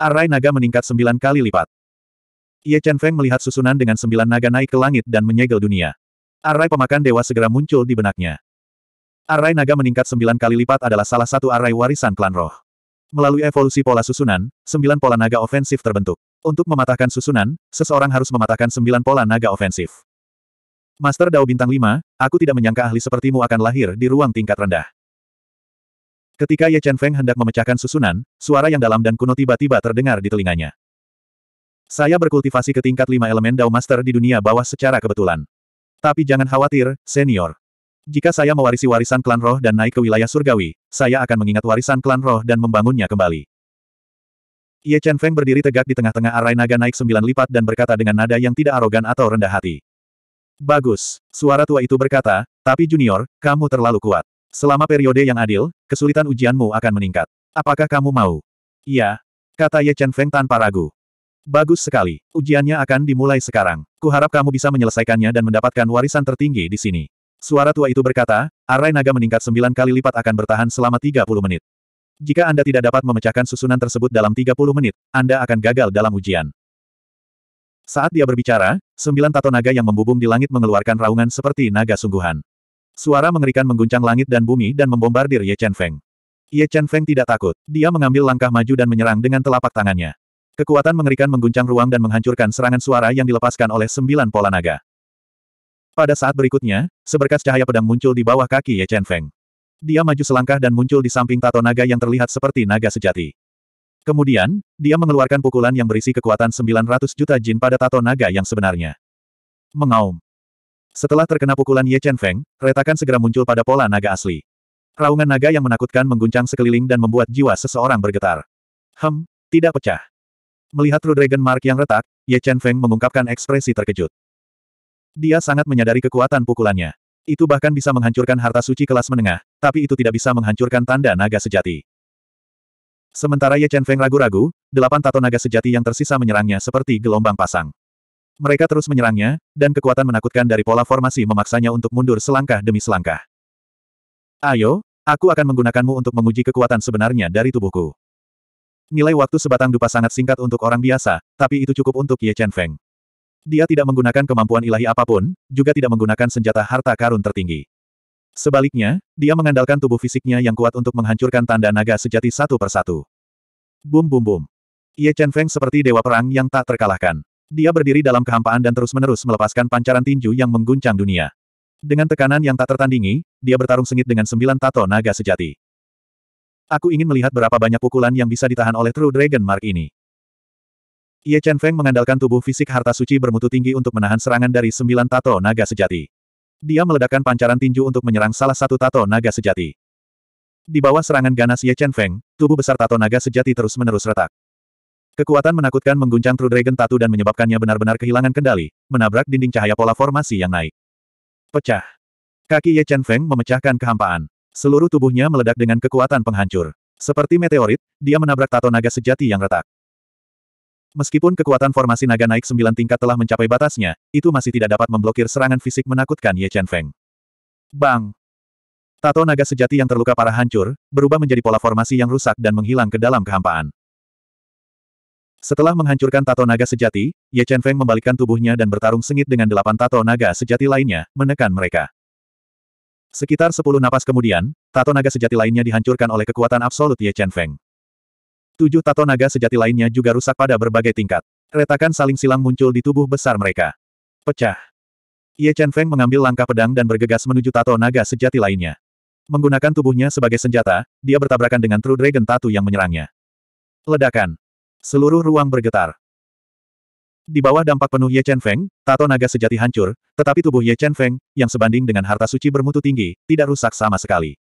Arai naga meningkat sembilan kali lipat. Ye Chen Feng melihat susunan dengan sembilan naga naik ke langit dan menyegel dunia. Arai pemakan dewa segera muncul di benaknya. Arai naga meningkat sembilan kali lipat adalah salah satu arai warisan klan roh. Melalui evolusi pola susunan, sembilan pola naga ofensif terbentuk. Untuk mematahkan susunan, seseorang harus mematahkan sembilan pola naga ofensif. Master Dao Bintang 5, aku tidak menyangka ahli sepertimu akan lahir di ruang tingkat rendah. Ketika Ye Chen Feng hendak memecahkan susunan, suara yang dalam dan kuno tiba-tiba terdengar di telinganya. Saya berkultivasi ke tingkat lima elemen Dao Master di dunia bawah secara kebetulan. Tapi jangan khawatir, senior. Jika saya mewarisi warisan klan roh dan naik ke wilayah surgawi, saya akan mengingat warisan klan roh dan membangunnya kembali. Ye Chen Feng berdiri tegak di tengah-tengah arai naga naik sembilan lipat dan berkata dengan nada yang tidak arogan atau rendah hati. Bagus, suara tua itu berkata, tapi junior, kamu terlalu kuat. Selama periode yang adil, kesulitan ujianmu akan meningkat. Apakah kamu mau? Iya. Kata Ye Chen Feng tanpa ragu. Bagus sekali. Ujiannya akan dimulai sekarang. Kuharap kamu bisa menyelesaikannya dan mendapatkan warisan tertinggi di sini. Suara tua itu berkata, arai naga meningkat sembilan kali lipat akan bertahan selama 30 menit. Jika Anda tidak dapat memecahkan susunan tersebut dalam 30 menit, Anda akan gagal dalam ujian. Saat dia berbicara, sembilan tato naga yang membubung di langit mengeluarkan raungan seperti naga sungguhan. Suara mengerikan mengguncang langit dan bumi dan membombardir Ye Chen Feng. Ye Chen Feng tidak takut. Dia mengambil langkah maju dan menyerang dengan telapak tangannya. Kekuatan mengerikan mengguncang ruang dan menghancurkan serangan suara yang dilepaskan oleh sembilan pola naga. Pada saat berikutnya, seberkas cahaya pedang muncul di bawah kaki Ye Chen Feng. Dia maju selangkah dan muncul di samping tato naga yang terlihat seperti naga sejati. Kemudian, dia mengeluarkan pukulan yang berisi kekuatan 900 juta jin pada tato naga yang sebenarnya. Mengaum. Setelah terkena pukulan Ye Chen Feng, retakan segera muncul pada pola naga asli. Raungan naga yang menakutkan mengguncang sekeliling dan membuat jiwa seseorang bergetar. Hem, tidak pecah. Melihat True Dragon Mark yang retak, Ye Chen Feng mengungkapkan ekspresi terkejut. Dia sangat menyadari kekuatan pukulannya. Itu bahkan bisa menghancurkan harta suci kelas menengah, tapi itu tidak bisa menghancurkan tanda naga sejati. Sementara Ye Chen Feng ragu-ragu, delapan tato naga sejati yang tersisa menyerangnya seperti gelombang pasang. Mereka terus menyerangnya, dan kekuatan menakutkan dari pola formasi memaksanya untuk mundur selangkah demi selangkah. Ayo, aku akan menggunakanmu untuk menguji kekuatan sebenarnya dari tubuhku. Nilai waktu sebatang dupa sangat singkat untuk orang biasa, tapi itu cukup untuk Ye Chen Feng. Dia tidak menggunakan kemampuan ilahi apapun, juga tidak menggunakan senjata harta karun tertinggi. Sebaliknya, dia mengandalkan tubuh fisiknya yang kuat untuk menghancurkan tanda naga sejati satu persatu. Bum bum bum. Ye Chen Feng seperti dewa perang yang tak terkalahkan. Dia berdiri dalam kehampaan dan terus-menerus melepaskan pancaran tinju yang mengguncang dunia. Dengan tekanan yang tak tertandingi, dia bertarung sengit dengan sembilan tato naga sejati. Aku ingin melihat berapa banyak pukulan yang bisa ditahan oleh True Dragon Mark ini. Ye Chen Feng mengandalkan tubuh fisik harta suci bermutu tinggi untuk menahan serangan dari sembilan tato naga sejati. Dia meledakkan pancaran tinju untuk menyerang salah satu tato naga sejati. Di bawah serangan ganas Ye Chen Feng, tubuh besar tato naga sejati terus-menerus retak. Kekuatan menakutkan mengguncang True Dragon Tatu dan menyebabkannya benar-benar kehilangan kendali, menabrak dinding cahaya pola formasi yang naik. Pecah. Kaki Ye Chen Feng memecahkan kehampaan. Seluruh tubuhnya meledak dengan kekuatan penghancur. Seperti meteorit, dia menabrak tato naga sejati yang retak. Meskipun kekuatan formasi naga naik sembilan tingkat telah mencapai batasnya, itu masih tidak dapat memblokir serangan fisik menakutkan Ye Chen Feng. Bang! Tato naga sejati yang terluka parah hancur, berubah menjadi pola formasi yang rusak dan menghilang ke dalam kehampaan. Setelah menghancurkan tato naga sejati, Ye Chen Feng membalikkan tubuhnya dan bertarung sengit dengan delapan tato naga sejati lainnya, menekan mereka. Sekitar sepuluh napas kemudian, tato naga sejati lainnya dihancurkan oleh kekuatan absolut Ye Chen Feng. Tujuh tato naga sejati lainnya juga rusak pada berbagai tingkat. Retakan saling silang muncul di tubuh besar mereka. Pecah. Ye Chen Feng mengambil langkah pedang dan bergegas menuju tato naga sejati lainnya. Menggunakan tubuhnya sebagai senjata, dia bertabrakan dengan True Dragon Tattoo yang menyerangnya. Ledakan. Seluruh ruang bergetar. Di bawah dampak penuh Ye Chen Feng, tato naga sejati hancur, tetapi tubuh Ye Chen Feng, yang sebanding dengan harta suci bermutu tinggi, tidak rusak sama sekali.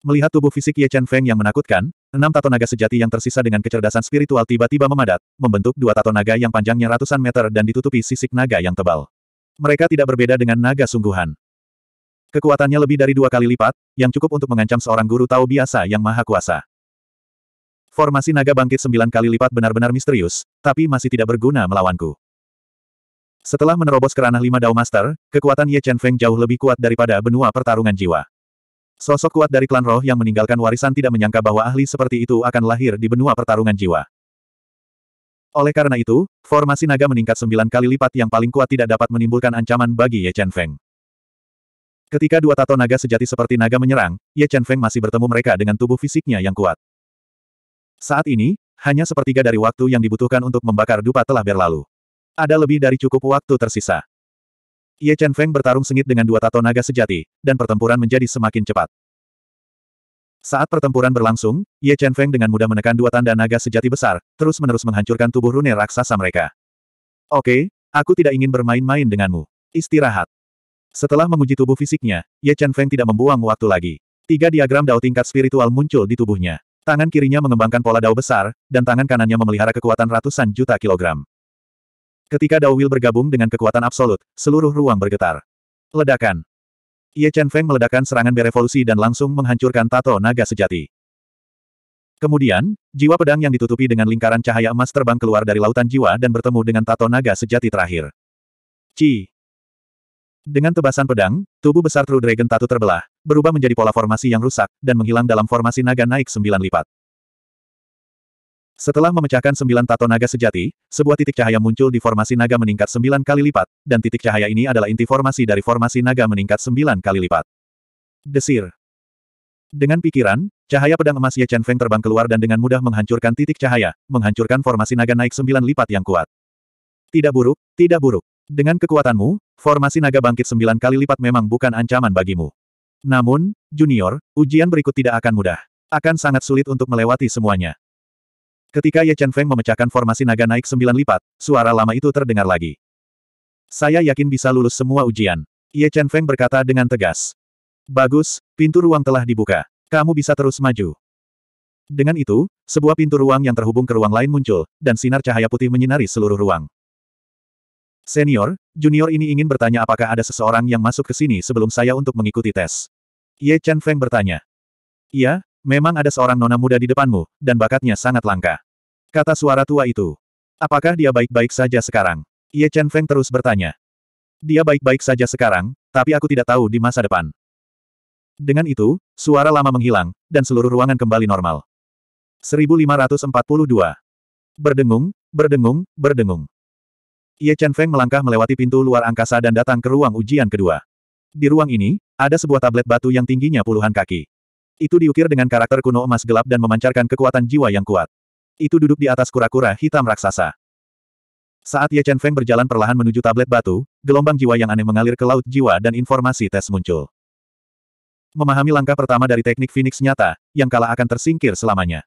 Melihat tubuh fisik Ye Chen Feng yang menakutkan, enam tato naga sejati yang tersisa dengan kecerdasan spiritual tiba-tiba memadat, membentuk dua tato naga yang panjangnya ratusan meter dan ditutupi sisik naga yang tebal. Mereka tidak berbeda dengan naga sungguhan. Kekuatannya lebih dari dua kali lipat, yang cukup untuk mengancam seorang guru tahu biasa yang maha kuasa. Formasi naga bangkit sembilan kali lipat benar-benar misterius, tapi masih tidak berguna melawanku. Setelah menerobos kerana lima Dao Master, kekuatan Ye Chen Feng jauh lebih kuat daripada benua pertarungan jiwa. Sosok kuat dari klan roh yang meninggalkan warisan tidak menyangka bahwa ahli seperti itu akan lahir di benua pertarungan jiwa. Oleh karena itu, formasi naga meningkat sembilan kali lipat yang paling kuat tidak dapat menimbulkan ancaman bagi Ye Chen Feng. Ketika dua tato naga sejati seperti naga menyerang, Ye Chen Feng masih bertemu mereka dengan tubuh fisiknya yang kuat. Saat ini, hanya sepertiga dari waktu yang dibutuhkan untuk membakar dupa telah berlalu. Ada lebih dari cukup waktu tersisa. Ye Chen Feng bertarung sengit dengan dua tato naga sejati, dan pertempuran menjadi semakin cepat. Saat pertempuran berlangsung, Ye Chen Feng dengan mudah menekan dua tanda naga sejati besar, terus-menerus menghancurkan tubuh rune raksasa mereka. Oke, aku tidak ingin bermain-main denganmu. Istirahat. Setelah menguji tubuh fisiknya, Ye Chen Feng tidak membuang waktu lagi. Tiga diagram dao tingkat spiritual muncul di tubuhnya. Tangan kirinya mengembangkan pola dao besar, dan tangan kanannya memelihara kekuatan ratusan juta kilogram. Ketika Dao Will bergabung dengan kekuatan absolut, seluruh ruang bergetar. Ledakan. Ye Chen Feng meledakkan serangan berevolusi dan langsung menghancurkan tato naga sejati. Kemudian, jiwa pedang yang ditutupi dengan lingkaran cahaya emas terbang keluar dari lautan jiwa dan bertemu dengan tato naga sejati terakhir. Ci. Dengan tebasan pedang, tubuh besar True Dragon tato terbelah, berubah menjadi pola formasi yang rusak, dan menghilang dalam formasi naga naik sembilan lipat. Setelah memecahkan sembilan tato naga sejati, sebuah titik cahaya muncul di formasi naga meningkat sembilan kali lipat, dan titik cahaya ini adalah inti formasi dari formasi naga meningkat sembilan kali lipat. Desir. Dengan pikiran, cahaya pedang emas Ye Chen Feng terbang keluar dan dengan mudah menghancurkan titik cahaya, menghancurkan formasi naga naik sembilan lipat yang kuat. Tidak buruk, tidak buruk. Dengan kekuatanmu, formasi naga bangkit sembilan kali lipat memang bukan ancaman bagimu. Namun, Junior, ujian berikut tidak akan mudah. Akan sangat sulit untuk melewati semuanya. Ketika Ye Chen Feng memecahkan formasi naga naik sembilan lipat, suara lama itu terdengar lagi. Saya yakin bisa lulus semua ujian. Ye Chen Feng berkata dengan tegas. Bagus, pintu ruang telah dibuka. Kamu bisa terus maju. Dengan itu, sebuah pintu ruang yang terhubung ke ruang lain muncul, dan sinar cahaya putih menyinari seluruh ruang. Senior, junior ini ingin bertanya apakah ada seseorang yang masuk ke sini sebelum saya untuk mengikuti tes. Ye Chen Feng bertanya. Iya, memang ada seorang nona muda di depanmu, dan bakatnya sangat langka. Kata suara tua itu. Apakah dia baik-baik saja sekarang? Ye Chen Feng terus bertanya. Dia baik-baik saja sekarang, tapi aku tidak tahu di masa depan. Dengan itu, suara lama menghilang, dan seluruh ruangan kembali normal. 1542. Berdengung, berdengung, berdengung. Ye Chen Feng melangkah melewati pintu luar angkasa dan datang ke ruang ujian kedua. Di ruang ini, ada sebuah tablet batu yang tingginya puluhan kaki. Itu diukir dengan karakter kuno emas gelap dan memancarkan kekuatan jiwa yang kuat. Itu duduk di atas kura-kura hitam raksasa. Saat Ye Chen Feng berjalan perlahan menuju tablet batu, gelombang jiwa yang aneh mengalir ke laut jiwa dan informasi tes muncul. Memahami langkah pertama dari teknik Phoenix nyata, yang kalah akan tersingkir selamanya.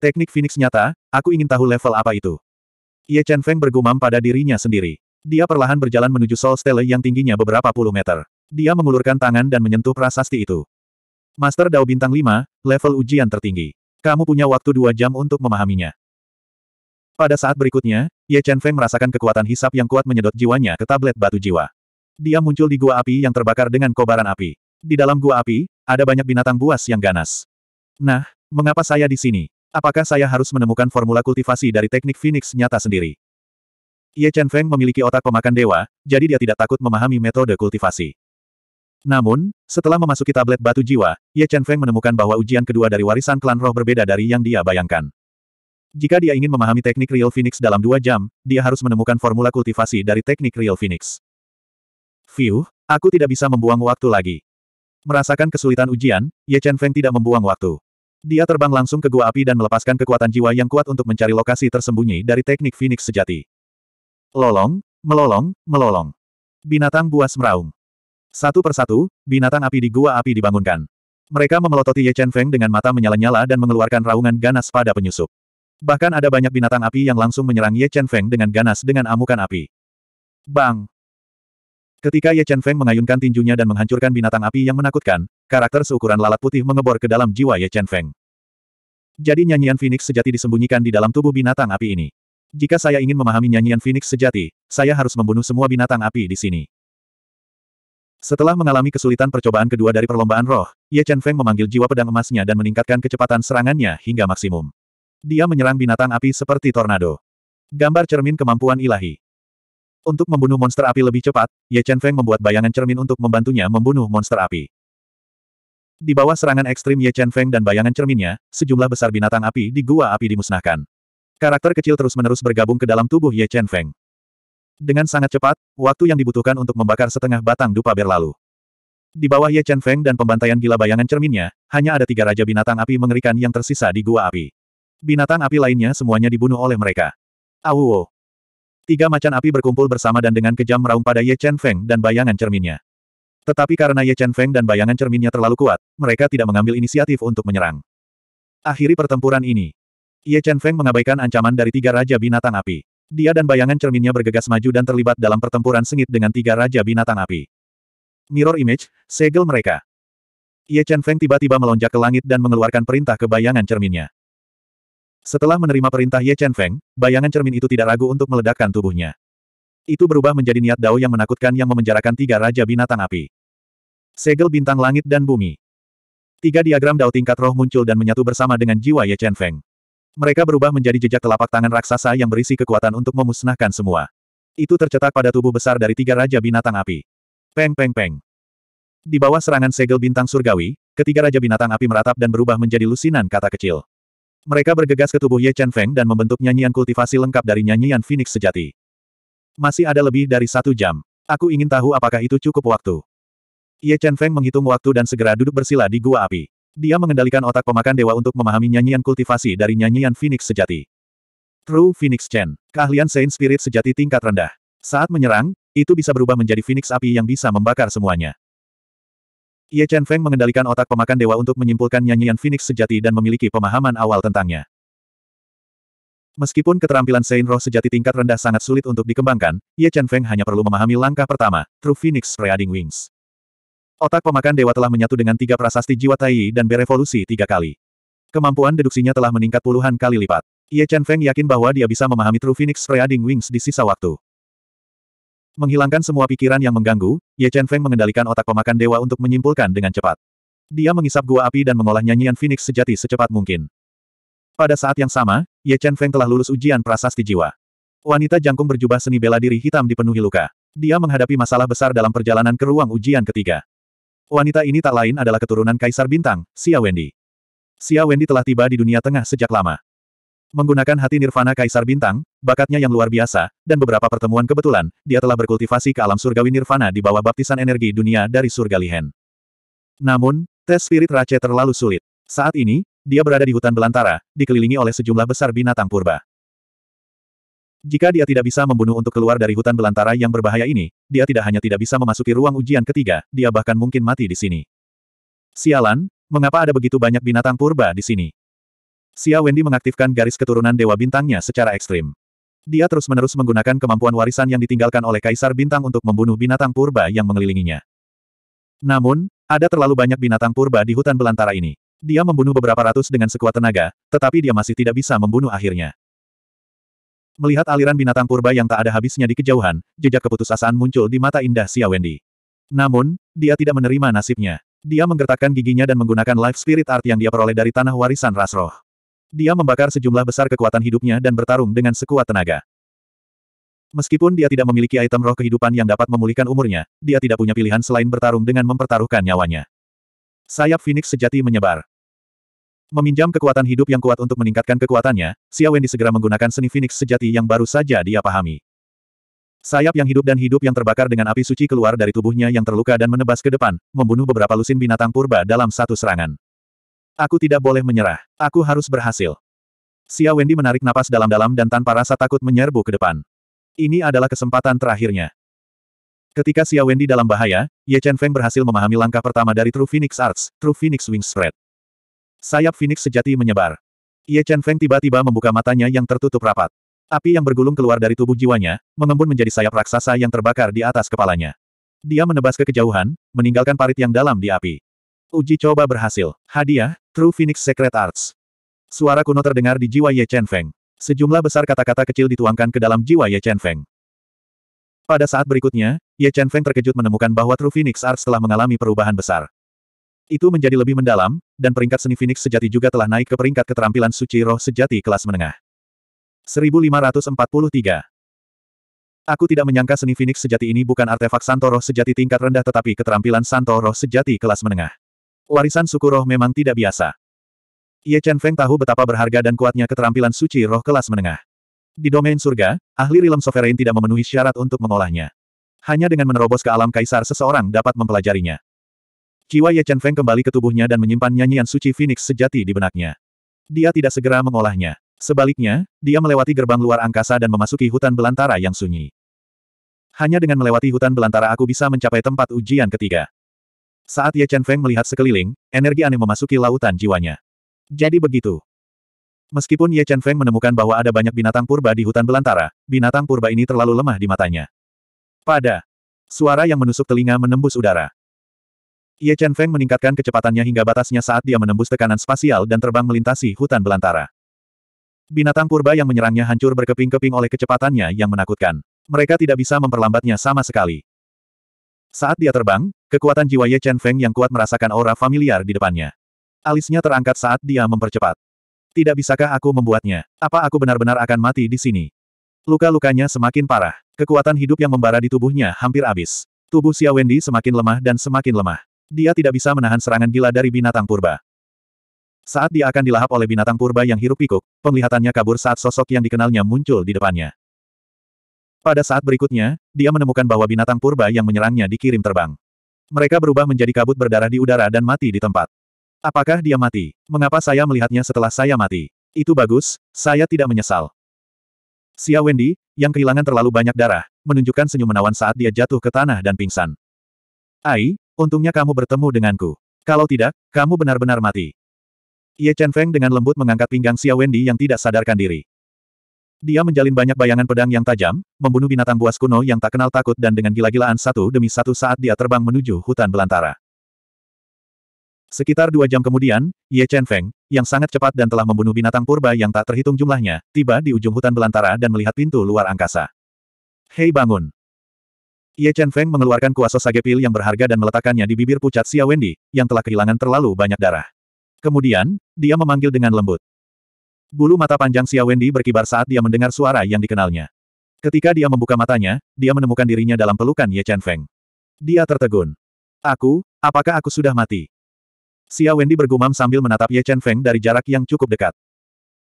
Teknik Phoenix nyata, aku ingin tahu level apa itu. Ye Chen Feng bergumam pada dirinya sendiri. Dia perlahan berjalan menuju Sol Stele yang tingginya beberapa puluh meter. Dia mengulurkan tangan dan menyentuh prasasti itu. Master Dao Bintang 5, level ujian tertinggi. Kamu punya waktu dua jam untuk memahaminya. Pada saat berikutnya, Ye Chen Feng merasakan kekuatan hisap yang kuat menyedot jiwanya ke tablet batu jiwa. Dia muncul di gua api yang terbakar dengan kobaran api. Di dalam gua api, ada banyak binatang buas yang ganas. Nah, mengapa saya di sini? Apakah saya harus menemukan formula kultivasi dari teknik Phoenix nyata sendiri? Ye Chen Feng memiliki otak pemakan dewa, jadi dia tidak takut memahami metode kultivasi. Namun, setelah memasuki tablet batu jiwa, Ye Chen Feng menemukan bahwa ujian kedua dari warisan klan roh berbeda dari yang dia bayangkan. Jika dia ingin memahami teknik Real Phoenix dalam dua jam, dia harus menemukan formula kultivasi dari teknik Real Phoenix. Fiuh, aku tidak bisa membuang waktu lagi. Merasakan kesulitan ujian, Ye Chen Feng tidak membuang waktu. Dia terbang langsung ke gua api dan melepaskan kekuatan jiwa yang kuat untuk mencari lokasi tersembunyi dari teknik Phoenix sejati. Lolong, melolong, melolong. Binatang buas meraung. Satu persatu, binatang api di gua api dibangunkan. Mereka memelototi Ye Chen Feng dengan mata menyala-nyala dan mengeluarkan raungan ganas pada penyusup. Bahkan ada banyak binatang api yang langsung menyerang Ye Chen Feng dengan ganas dengan amukan api. Bang! Ketika Ye Chen Feng mengayunkan tinjunya dan menghancurkan binatang api yang menakutkan, karakter seukuran lalat putih mengebor ke dalam jiwa Ye Chen Feng. Jadi nyanyian Phoenix sejati disembunyikan di dalam tubuh binatang api ini. Jika saya ingin memahami nyanyian Phoenix sejati, saya harus membunuh semua binatang api di sini. Setelah mengalami kesulitan percobaan kedua dari perlombaan roh, Ye Chen Feng memanggil jiwa pedang emasnya dan meningkatkan kecepatan serangannya hingga maksimum. Dia menyerang binatang api seperti tornado. Gambar cermin kemampuan ilahi. Untuk membunuh monster api lebih cepat, Ye Chen Feng membuat bayangan cermin untuk membantunya membunuh monster api. Di bawah serangan ekstrim Ye Chen Feng dan bayangan cerminnya, sejumlah besar binatang api di gua api dimusnahkan. Karakter kecil terus-menerus bergabung ke dalam tubuh Ye Chen Feng. Dengan sangat cepat, waktu yang dibutuhkan untuk membakar setengah batang dupa berlalu. Di bawah Ye Chen Feng dan pembantaian gila bayangan cerminnya, hanya ada tiga raja binatang api mengerikan yang tersisa di gua api. Binatang api lainnya semuanya dibunuh oleh mereka. Awuo, Tiga macan api berkumpul bersama dan dengan kejam meraung pada Ye Chen Feng dan bayangan cerminnya. Tetapi karena Ye Chen Feng dan bayangan cerminnya terlalu kuat, mereka tidak mengambil inisiatif untuk menyerang. Akhiri pertempuran ini. Ye Chen Feng mengabaikan ancaman dari tiga raja binatang api. Dia dan bayangan cerminnya bergegas maju dan terlibat dalam pertempuran sengit dengan tiga raja binatang api. Mirror image, segel mereka. Ye Chen Feng tiba-tiba melonjak ke langit dan mengeluarkan perintah ke bayangan cerminnya. Setelah menerima perintah Ye Chen Feng, bayangan cermin itu tidak ragu untuk meledakkan tubuhnya. Itu berubah menjadi niat Dao yang menakutkan yang memenjarakan tiga raja binatang api. Segel bintang langit dan bumi. Tiga diagram Dao tingkat roh muncul dan menyatu bersama dengan jiwa Ye Chen Feng. Mereka berubah menjadi jejak telapak tangan raksasa yang berisi kekuatan untuk memusnahkan semua. Itu tercetak pada tubuh besar dari tiga raja binatang api. Peng peng peng. Di bawah serangan segel bintang surgawi, ketiga raja binatang api meratap dan berubah menjadi lusinan kata kecil. Mereka bergegas ke tubuh Ye Chen Feng dan membentuk nyanyian kultivasi lengkap dari nyanyian Phoenix sejati. Masih ada lebih dari satu jam. Aku ingin tahu apakah itu cukup waktu. Ye Chen Feng menghitung waktu dan segera duduk bersila di gua api. Dia mengendalikan otak pemakan dewa untuk memahami nyanyian kultivasi dari nyanyian Phoenix sejati. True Phoenix Chen, keahlian Saint Spirit sejati tingkat rendah. Saat menyerang, itu bisa berubah menjadi Phoenix api yang bisa membakar semuanya. Ye Chen Feng mengendalikan otak pemakan dewa untuk menyimpulkan nyanyian Phoenix sejati dan memiliki pemahaman awal tentangnya. Meskipun keterampilan Saint Roh sejati tingkat rendah sangat sulit untuk dikembangkan, Ye Chen Feng hanya perlu memahami langkah pertama, True Phoenix Reading Wings. Otak pemakan dewa telah menyatu dengan tiga prasasti jiwa Tai dan berevolusi tiga kali. Kemampuan deduksinya telah meningkat puluhan kali lipat. Ye Chen Feng yakin bahwa dia bisa memahami True Phoenix Reading Wings di sisa waktu. Menghilangkan semua pikiran yang mengganggu, Ye Chen Feng mengendalikan otak pemakan dewa untuk menyimpulkan dengan cepat. Dia mengisap gua api dan mengolah nyanyian Phoenix sejati secepat mungkin. Pada saat yang sama, Ye Chen Feng telah lulus ujian prasasti jiwa. Wanita jangkung berjubah seni bela diri hitam dipenuhi luka. Dia menghadapi masalah besar dalam perjalanan ke ruang ujian ketiga. Wanita ini tak lain adalah keturunan Kaisar Bintang, Xia Wendy. Xia Wendy telah tiba di dunia tengah sejak lama. Menggunakan hati nirvana Kaisar Bintang, bakatnya yang luar biasa, dan beberapa pertemuan kebetulan, dia telah berkultivasi ke alam surgawi nirvana di bawah baptisan energi dunia dari surga Lihen. Namun, tes spirit Rache terlalu sulit. Saat ini, dia berada di hutan belantara, dikelilingi oleh sejumlah besar binatang purba. Jika dia tidak bisa membunuh untuk keluar dari hutan belantara yang berbahaya ini, dia tidak hanya tidak bisa memasuki ruang ujian ketiga, dia bahkan mungkin mati di sini. Sialan, mengapa ada begitu banyak binatang purba di sini? Xia Wendy mengaktifkan garis keturunan Dewa Bintangnya secara ekstrim. Dia terus-menerus menggunakan kemampuan warisan yang ditinggalkan oleh Kaisar Bintang untuk membunuh binatang purba yang mengelilinginya. Namun, ada terlalu banyak binatang purba di hutan belantara ini. Dia membunuh beberapa ratus dengan sekuat tenaga, tetapi dia masih tidak bisa membunuh akhirnya. Melihat aliran binatang purba yang tak ada habisnya di kejauhan, jejak keputusasaan muncul di mata indah Xia Wendy. Namun, dia tidak menerima nasibnya. Dia menggertakkan giginya dan menggunakan life spirit art yang dia peroleh dari tanah warisan Rasroh. Dia membakar sejumlah besar kekuatan hidupnya dan bertarung dengan sekuat tenaga. Meskipun dia tidak memiliki item roh kehidupan yang dapat memulihkan umurnya, dia tidak punya pilihan selain bertarung dengan mempertaruhkan nyawanya. Sayap Phoenix sejati menyebar. Meminjam kekuatan hidup yang kuat untuk meningkatkan kekuatannya, Xia Wendy segera menggunakan seni Phoenix sejati yang baru saja dia pahami. Sayap yang hidup dan hidup yang terbakar dengan api suci keluar dari tubuhnya yang terluka dan menebas ke depan, membunuh beberapa lusin binatang purba dalam satu serangan. Aku tidak boleh menyerah. Aku harus berhasil. Xia Wendy menarik napas dalam-dalam dan tanpa rasa takut menyerbu ke depan. Ini adalah kesempatan terakhirnya. Ketika Xia Wendy dalam bahaya, Ye Chen Feng berhasil memahami langkah pertama dari True Phoenix Arts, True Phoenix Wing Spread. Sayap Phoenix sejati menyebar. Ye Chen Feng tiba-tiba membuka matanya yang tertutup rapat. Api yang bergulung keluar dari tubuh jiwanya, mengembun menjadi sayap raksasa yang terbakar di atas kepalanya. Dia menebas ke kejauhan, meninggalkan parit yang dalam di api. Uji coba berhasil. Hadiah, True Phoenix Secret Arts. Suara kuno terdengar di jiwa Ye Chen Feng. Sejumlah besar kata-kata kecil dituangkan ke dalam jiwa Ye Chen Feng. Pada saat berikutnya, Ye Chen Feng terkejut menemukan bahwa True Phoenix Arts telah mengalami perubahan besar. Itu menjadi lebih mendalam, dan peringkat seni Phoenix sejati juga telah naik ke peringkat keterampilan suci roh sejati kelas menengah. 1543 Aku tidak menyangka seni Phoenix sejati ini bukan artefak Santoro sejati tingkat rendah tetapi keterampilan Santoro sejati kelas menengah. Warisan suku roh memang tidak biasa. Ye Chen Feng tahu betapa berharga dan kuatnya keterampilan suci roh kelas menengah. Di domain surga, ahli rilem sovereign tidak memenuhi syarat untuk mengolahnya. Hanya dengan menerobos ke alam kaisar seseorang dapat mempelajarinya. Jiwa Ye Chen Feng kembali ke tubuhnya dan menyimpan nyanyian suci Phoenix sejati di benaknya. Dia tidak segera mengolahnya. Sebaliknya, dia melewati gerbang luar angkasa dan memasuki hutan belantara yang sunyi. Hanya dengan melewati hutan belantara aku bisa mencapai tempat ujian ketiga. Saat Ye Chen Feng melihat sekeliling, energi aneh memasuki lautan jiwanya. Jadi begitu. Meskipun Ye Chen Feng menemukan bahwa ada banyak binatang purba di hutan belantara, binatang purba ini terlalu lemah di matanya. Pada. Suara yang menusuk telinga menembus udara. Ye Chen Feng meningkatkan kecepatannya hingga batasnya saat dia menembus tekanan spasial dan terbang melintasi hutan belantara. Binatang purba yang menyerangnya hancur berkeping-keping oleh kecepatannya yang menakutkan. Mereka tidak bisa memperlambatnya sama sekali. Saat dia terbang, kekuatan jiwa Ye Chen Feng yang kuat merasakan aura familiar di depannya. Alisnya terangkat saat dia mempercepat. Tidak bisakah aku membuatnya? Apa aku benar-benar akan mati di sini? Luka-lukanya semakin parah. Kekuatan hidup yang membara di tubuhnya hampir habis. Tubuh Xia Wendy semakin lemah dan semakin lemah. Dia tidak bisa menahan serangan gila dari binatang purba. Saat dia akan dilahap oleh binatang purba yang hirup pikuk, penglihatannya kabur saat sosok yang dikenalnya muncul di depannya. Pada saat berikutnya, dia menemukan bahwa binatang purba yang menyerangnya dikirim terbang. Mereka berubah menjadi kabut berdarah di udara dan mati di tempat. Apakah dia mati? Mengapa saya melihatnya setelah saya mati? Itu bagus, saya tidak menyesal. Xia Wendy, yang kehilangan terlalu banyak darah, menunjukkan senyum menawan saat dia jatuh ke tanah dan pingsan. Ai, untungnya kamu bertemu denganku. Kalau tidak, kamu benar-benar mati. Ye Chen Feng dengan lembut mengangkat pinggang Xia Wendy yang tidak sadarkan diri. Dia menjalin banyak bayangan pedang yang tajam, membunuh binatang buas kuno yang tak kenal takut dan dengan gila-gilaan satu demi satu saat dia terbang menuju hutan belantara. Sekitar dua jam kemudian, Ye Chen Feng, yang sangat cepat dan telah membunuh binatang purba yang tak terhitung jumlahnya, tiba di ujung hutan belantara dan melihat pintu luar angkasa. Hei bangun! Ye Chen Feng mengeluarkan kuasa sage pil yang berharga dan meletakkannya di bibir pucat Xia Wendy, yang telah kehilangan terlalu banyak darah. Kemudian, dia memanggil dengan lembut. Bulu mata panjang Xia Wendy berkibar saat dia mendengar suara yang dikenalnya. Ketika dia membuka matanya, dia menemukan dirinya dalam pelukan Ye Chen Feng. Dia tertegun. Aku, apakah aku sudah mati? Xia Wendy bergumam sambil menatap Ye Chen Feng dari jarak yang cukup dekat.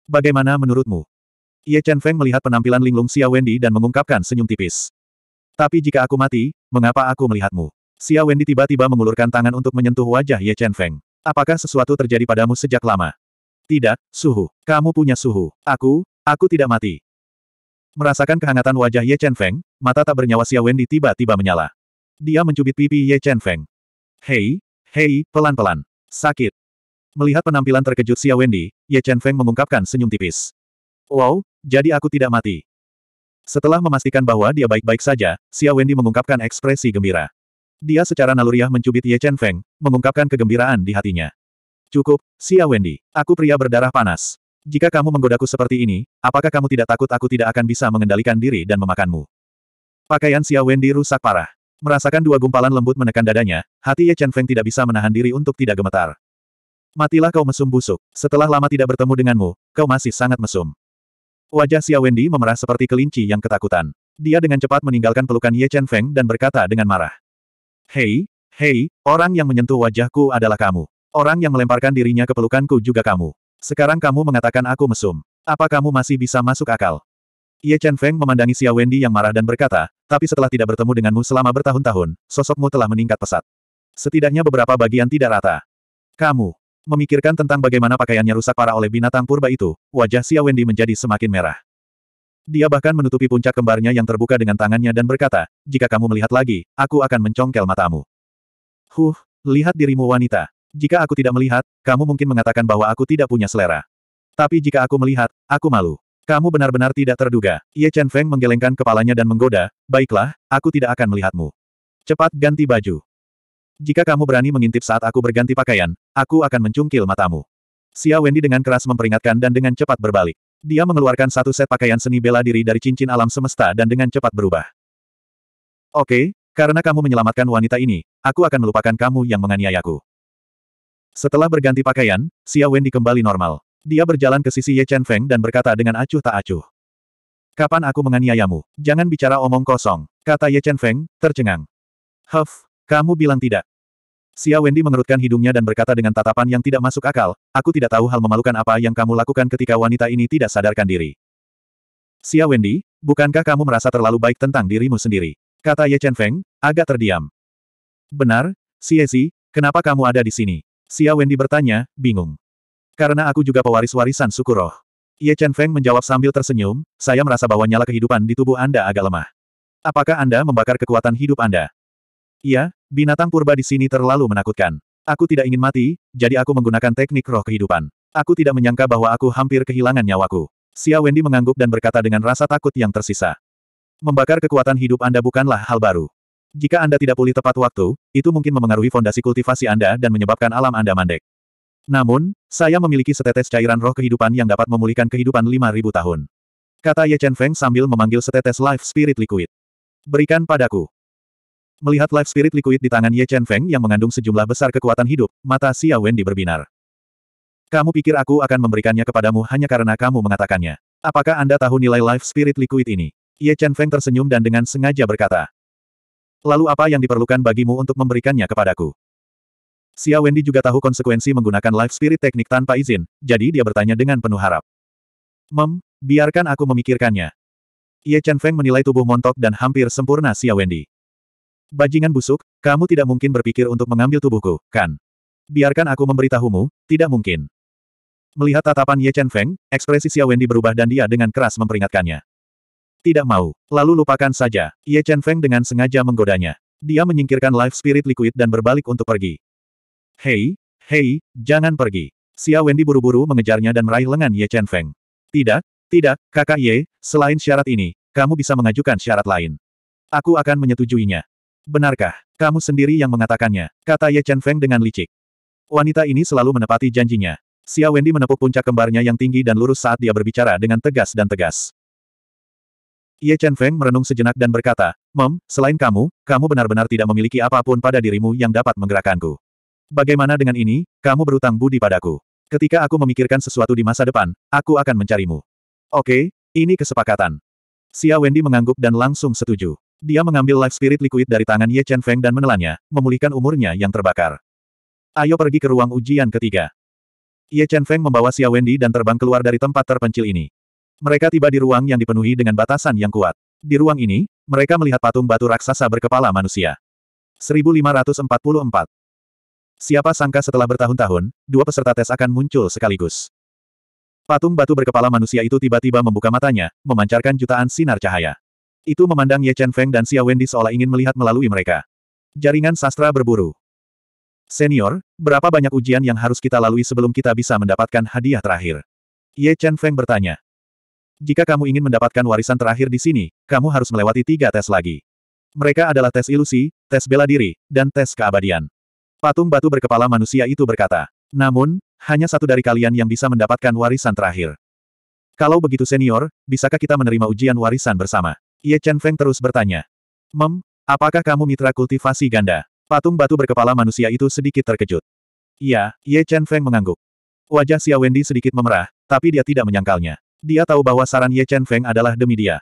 Bagaimana menurutmu? Ye Chen Feng melihat penampilan linglung Xia Wendy dan mengungkapkan senyum tipis. Tapi jika aku mati, mengapa aku melihatmu? Xia Wendy tiba-tiba mengulurkan tangan untuk menyentuh wajah Ye Chen Feng. Apakah sesuatu terjadi padamu sejak lama? Tidak, suhu. Kamu punya suhu. Aku, aku tidak mati. Merasakan kehangatan wajah Ye Chen Feng, mata tak bernyawa Xia Wendy tiba-tiba menyala. Dia mencubit pipi Ye Chen Feng. Hei, hei, pelan-pelan. Sakit. Melihat penampilan terkejut Xia Wendy, Ye Chen Feng mengungkapkan senyum tipis. Wow, jadi aku tidak mati. Setelah memastikan bahwa dia baik-baik saja, Xia Wendy mengungkapkan ekspresi gembira. Dia secara naluriah mencubit Ye Chen Feng, mengungkapkan kegembiraan di hatinya. Cukup, Sia Wendy. Aku pria berdarah panas. Jika kamu menggodaku seperti ini, apakah kamu tidak takut aku tidak akan bisa mengendalikan diri dan memakanmu? Pakaian Sia Wendy rusak parah. Merasakan dua gumpalan lembut menekan dadanya, hati Ye Chen Feng tidak bisa menahan diri untuk tidak gemetar. Matilah kau mesum busuk. Setelah lama tidak bertemu denganmu, kau masih sangat mesum. Wajah Sia Wendy memerah seperti kelinci yang ketakutan. Dia dengan cepat meninggalkan pelukan Ye Chen Feng dan berkata dengan marah. Hei, hei, orang yang menyentuh wajahku adalah kamu. Orang yang melemparkan dirinya ke pelukanku juga kamu. Sekarang kamu mengatakan aku mesum. Apa kamu masih bisa masuk akal? Ye Chen Feng memandangi Xia Wendy yang marah dan berkata, tapi setelah tidak bertemu denganmu selama bertahun-tahun, sosokmu telah meningkat pesat. Setidaknya beberapa bagian tidak rata. Kamu, memikirkan tentang bagaimana pakaiannya rusak parah oleh binatang purba itu, wajah Xia Wendy menjadi semakin merah. Dia bahkan menutupi puncak kembarnya yang terbuka dengan tangannya dan berkata, jika kamu melihat lagi, aku akan mencongkel matamu. Huh, lihat dirimu wanita, jika aku tidak melihat, kamu mungkin mengatakan bahwa aku tidak punya selera. Tapi jika aku melihat, aku malu. Kamu benar-benar tidak terduga. Ye Chen Feng menggelengkan kepalanya dan menggoda, baiklah, aku tidak akan melihatmu. Cepat ganti baju. Jika kamu berani mengintip saat aku berganti pakaian, aku akan mencungkil matamu. Xia Wendy dengan keras memperingatkan dan dengan cepat berbalik. Dia mengeluarkan satu set pakaian seni bela diri dari cincin alam semesta dan dengan cepat berubah. Oke, karena kamu menyelamatkan wanita ini, aku akan melupakan kamu yang menganiayaku. Setelah berganti pakaian, Xia Wen kembali normal. Dia berjalan ke sisi Ye Chen Feng dan berkata dengan acuh tak acuh. Kapan aku menganiayamu? Jangan bicara omong kosong, kata Ye Chen Feng, tercengang. Huff, kamu bilang tidak. Xia Wendy mengerutkan hidungnya dan berkata dengan tatapan yang tidak masuk akal, aku tidak tahu hal memalukan apa yang kamu lakukan ketika wanita ini tidak sadarkan diri. Xia Wendy, bukankah kamu merasa terlalu baik tentang dirimu sendiri? Kata Ye Chen Feng, agak terdiam. Benar, Xie Zi, kenapa kamu ada di sini? Xia Wendy bertanya, bingung. Karena aku juga pewaris warisan suku roh. Ye Chen Feng menjawab sambil tersenyum, saya merasa bahwa nyala kehidupan di tubuh Anda agak lemah. Apakah Anda membakar kekuatan hidup Anda? Iya, binatang purba di sini terlalu menakutkan. Aku tidak ingin mati, jadi aku menggunakan teknik roh kehidupan. Aku tidak menyangka bahwa aku hampir kehilangan nyawaku. Xia Wendy mengangguk dan berkata dengan rasa takut yang tersisa. Membakar kekuatan hidup Anda bukanlah hal baru. Jika Anda tidak pulih tepat waktu, itu mungkin memengaruhi fondasi kultivasi Anda dan menyebabkan alam Anda mandek. Namun, saya memiliki setetes cairan roh kehidupan yang dapat memulihkan kehidupan 5.000 tahun. Kata Ye Chen Feng sambil memanggil setetes Life Spirit Liquid. Berikan padaku. Melihat Life Spirit Liquid di tangan Ye Chen Feng yang mengandung sejumlah besar kekuatan hidup, mata Wen Wendy berbinar. Kamu pikir aku akan memberikannya kepadamu hanya karena kamu mengatakannya. Apakah Anda tahu nilai Life Spirit Liquid ini? Ye Chen Feng tersenyum dan dengan sengaja berkata, Lalu apa yang diperlukan bagimu untuk memberikannya kepadaku? Xia Wendy juga tahu konsekuensi menggunakan life spirit teknik tanpa izin, jadi dia bertanya dengan penuh harap. Mem, biarkan aku memikirkannya. Ye Chen Feng menilai tubuh montok dan hampir sempurna Xia Wendy. Bajingan busuk, kamu tidak mungkin berpikir untuk mengambil tubuhku, kan? Biarkan aku memberitahumu, tidak mungkin. Melihat tatapan Ye Chen Feng, ekspresi Xia Wendy berubah dan dia dengan keras memperingatkannya. Tidak mau. Lalu lupakan saja. Ye Chen Feng dengan sengaja menggodanya. Dia menyingkirkan life spirit liquid dan berbalik untuk pergi. Hei, hei, jangan pergi. Xia Wendy buru-buru mengejarnya dan meraih lengan Ye Chen Feng. Tidak, tidak, kakak Ye, selain syarat ini, kamu bisa mengajukan syarat lain. Aku akan menyetujuinya. Benarkah, kamu sendiri yang mengatakannya, kata Ye Chen Feng dengan licik. Wanita ini selalu menepati janjinya. Xia Wendy menepuk puncak kembarnya yang tinggi dan lurus saat dia berbicara dengan tegas dan tegas. Ye Chen Feng merenung sejenak dan berkata, Mem, selain kamu, kamu benar-benar tidak memiliki apapun pada dirimu yang dapat menggerakkanku. Bagaimana dengan ini, kamu berutang budi padaku. Ketika aku memikirkan sesuatu di masa depan, aku akan mencarimu. Oke, ini kesepakatan. Xia Wendy mengangguk dan langsung setuju. Dia mengambil life spirit liquid dari tangan Ye Chen Feng dan menelannya, memulihkan umurnya yang terbakar. Ayo pergi ke ruang ujian ketiga. Ye Chen Feng membawa Xia Wendy dan terbang keluar dari tempat terpencil ini. Mereka tiba di ruang yang dipenuhi dengan batasan yang kuat. Di ruang ini, mereka melihat patung batu raksasa berkepala manusia. 1544. Siapa sangka setelah bertahun-tahun, dua peserta tes akan muncul sekaligus. Patung batu berkepala manusia itu tiba-tiba membuka matanya, memancarkan jutaan sinar cahaya. Itu memandang Ye Chen Feng dan Xia Wendy seolah ingin melihat melalui mereka. Jaringan sastra berburu. Senior, berapa banyak ujian yang harus kita lalui sebelum kita bisa mendapatkan hadiah terakhir? Ye Chen Feng bertanya. Jika kamu ingin mendapatkan warisan terakhir di sini, kamu harus melewati tiga tes lagi. Mereka adalah tes ilusi, tes bela diri, dan tes keabadian. Patung batu berkepala manusia itu berkata, namun, hanya satu dari kalian yang bisa mendapatkan warisan terakhir. Kalau begitu senior, bisakah kita menerima ujian warisan bersama? Ye Chen Feng terus bertanya. Mem, apakah kamu mitra kultivasi ganda? Patung batu berkepala manusia itu sedikit terkejut. Iya, Ye Chen Feng mengangguk. Wajah Xia Wendy sedikit memerah, tapi dia tidak menyangkalnya. Dia tahu bahwa saran Ye Chen Feng adalah demi dia.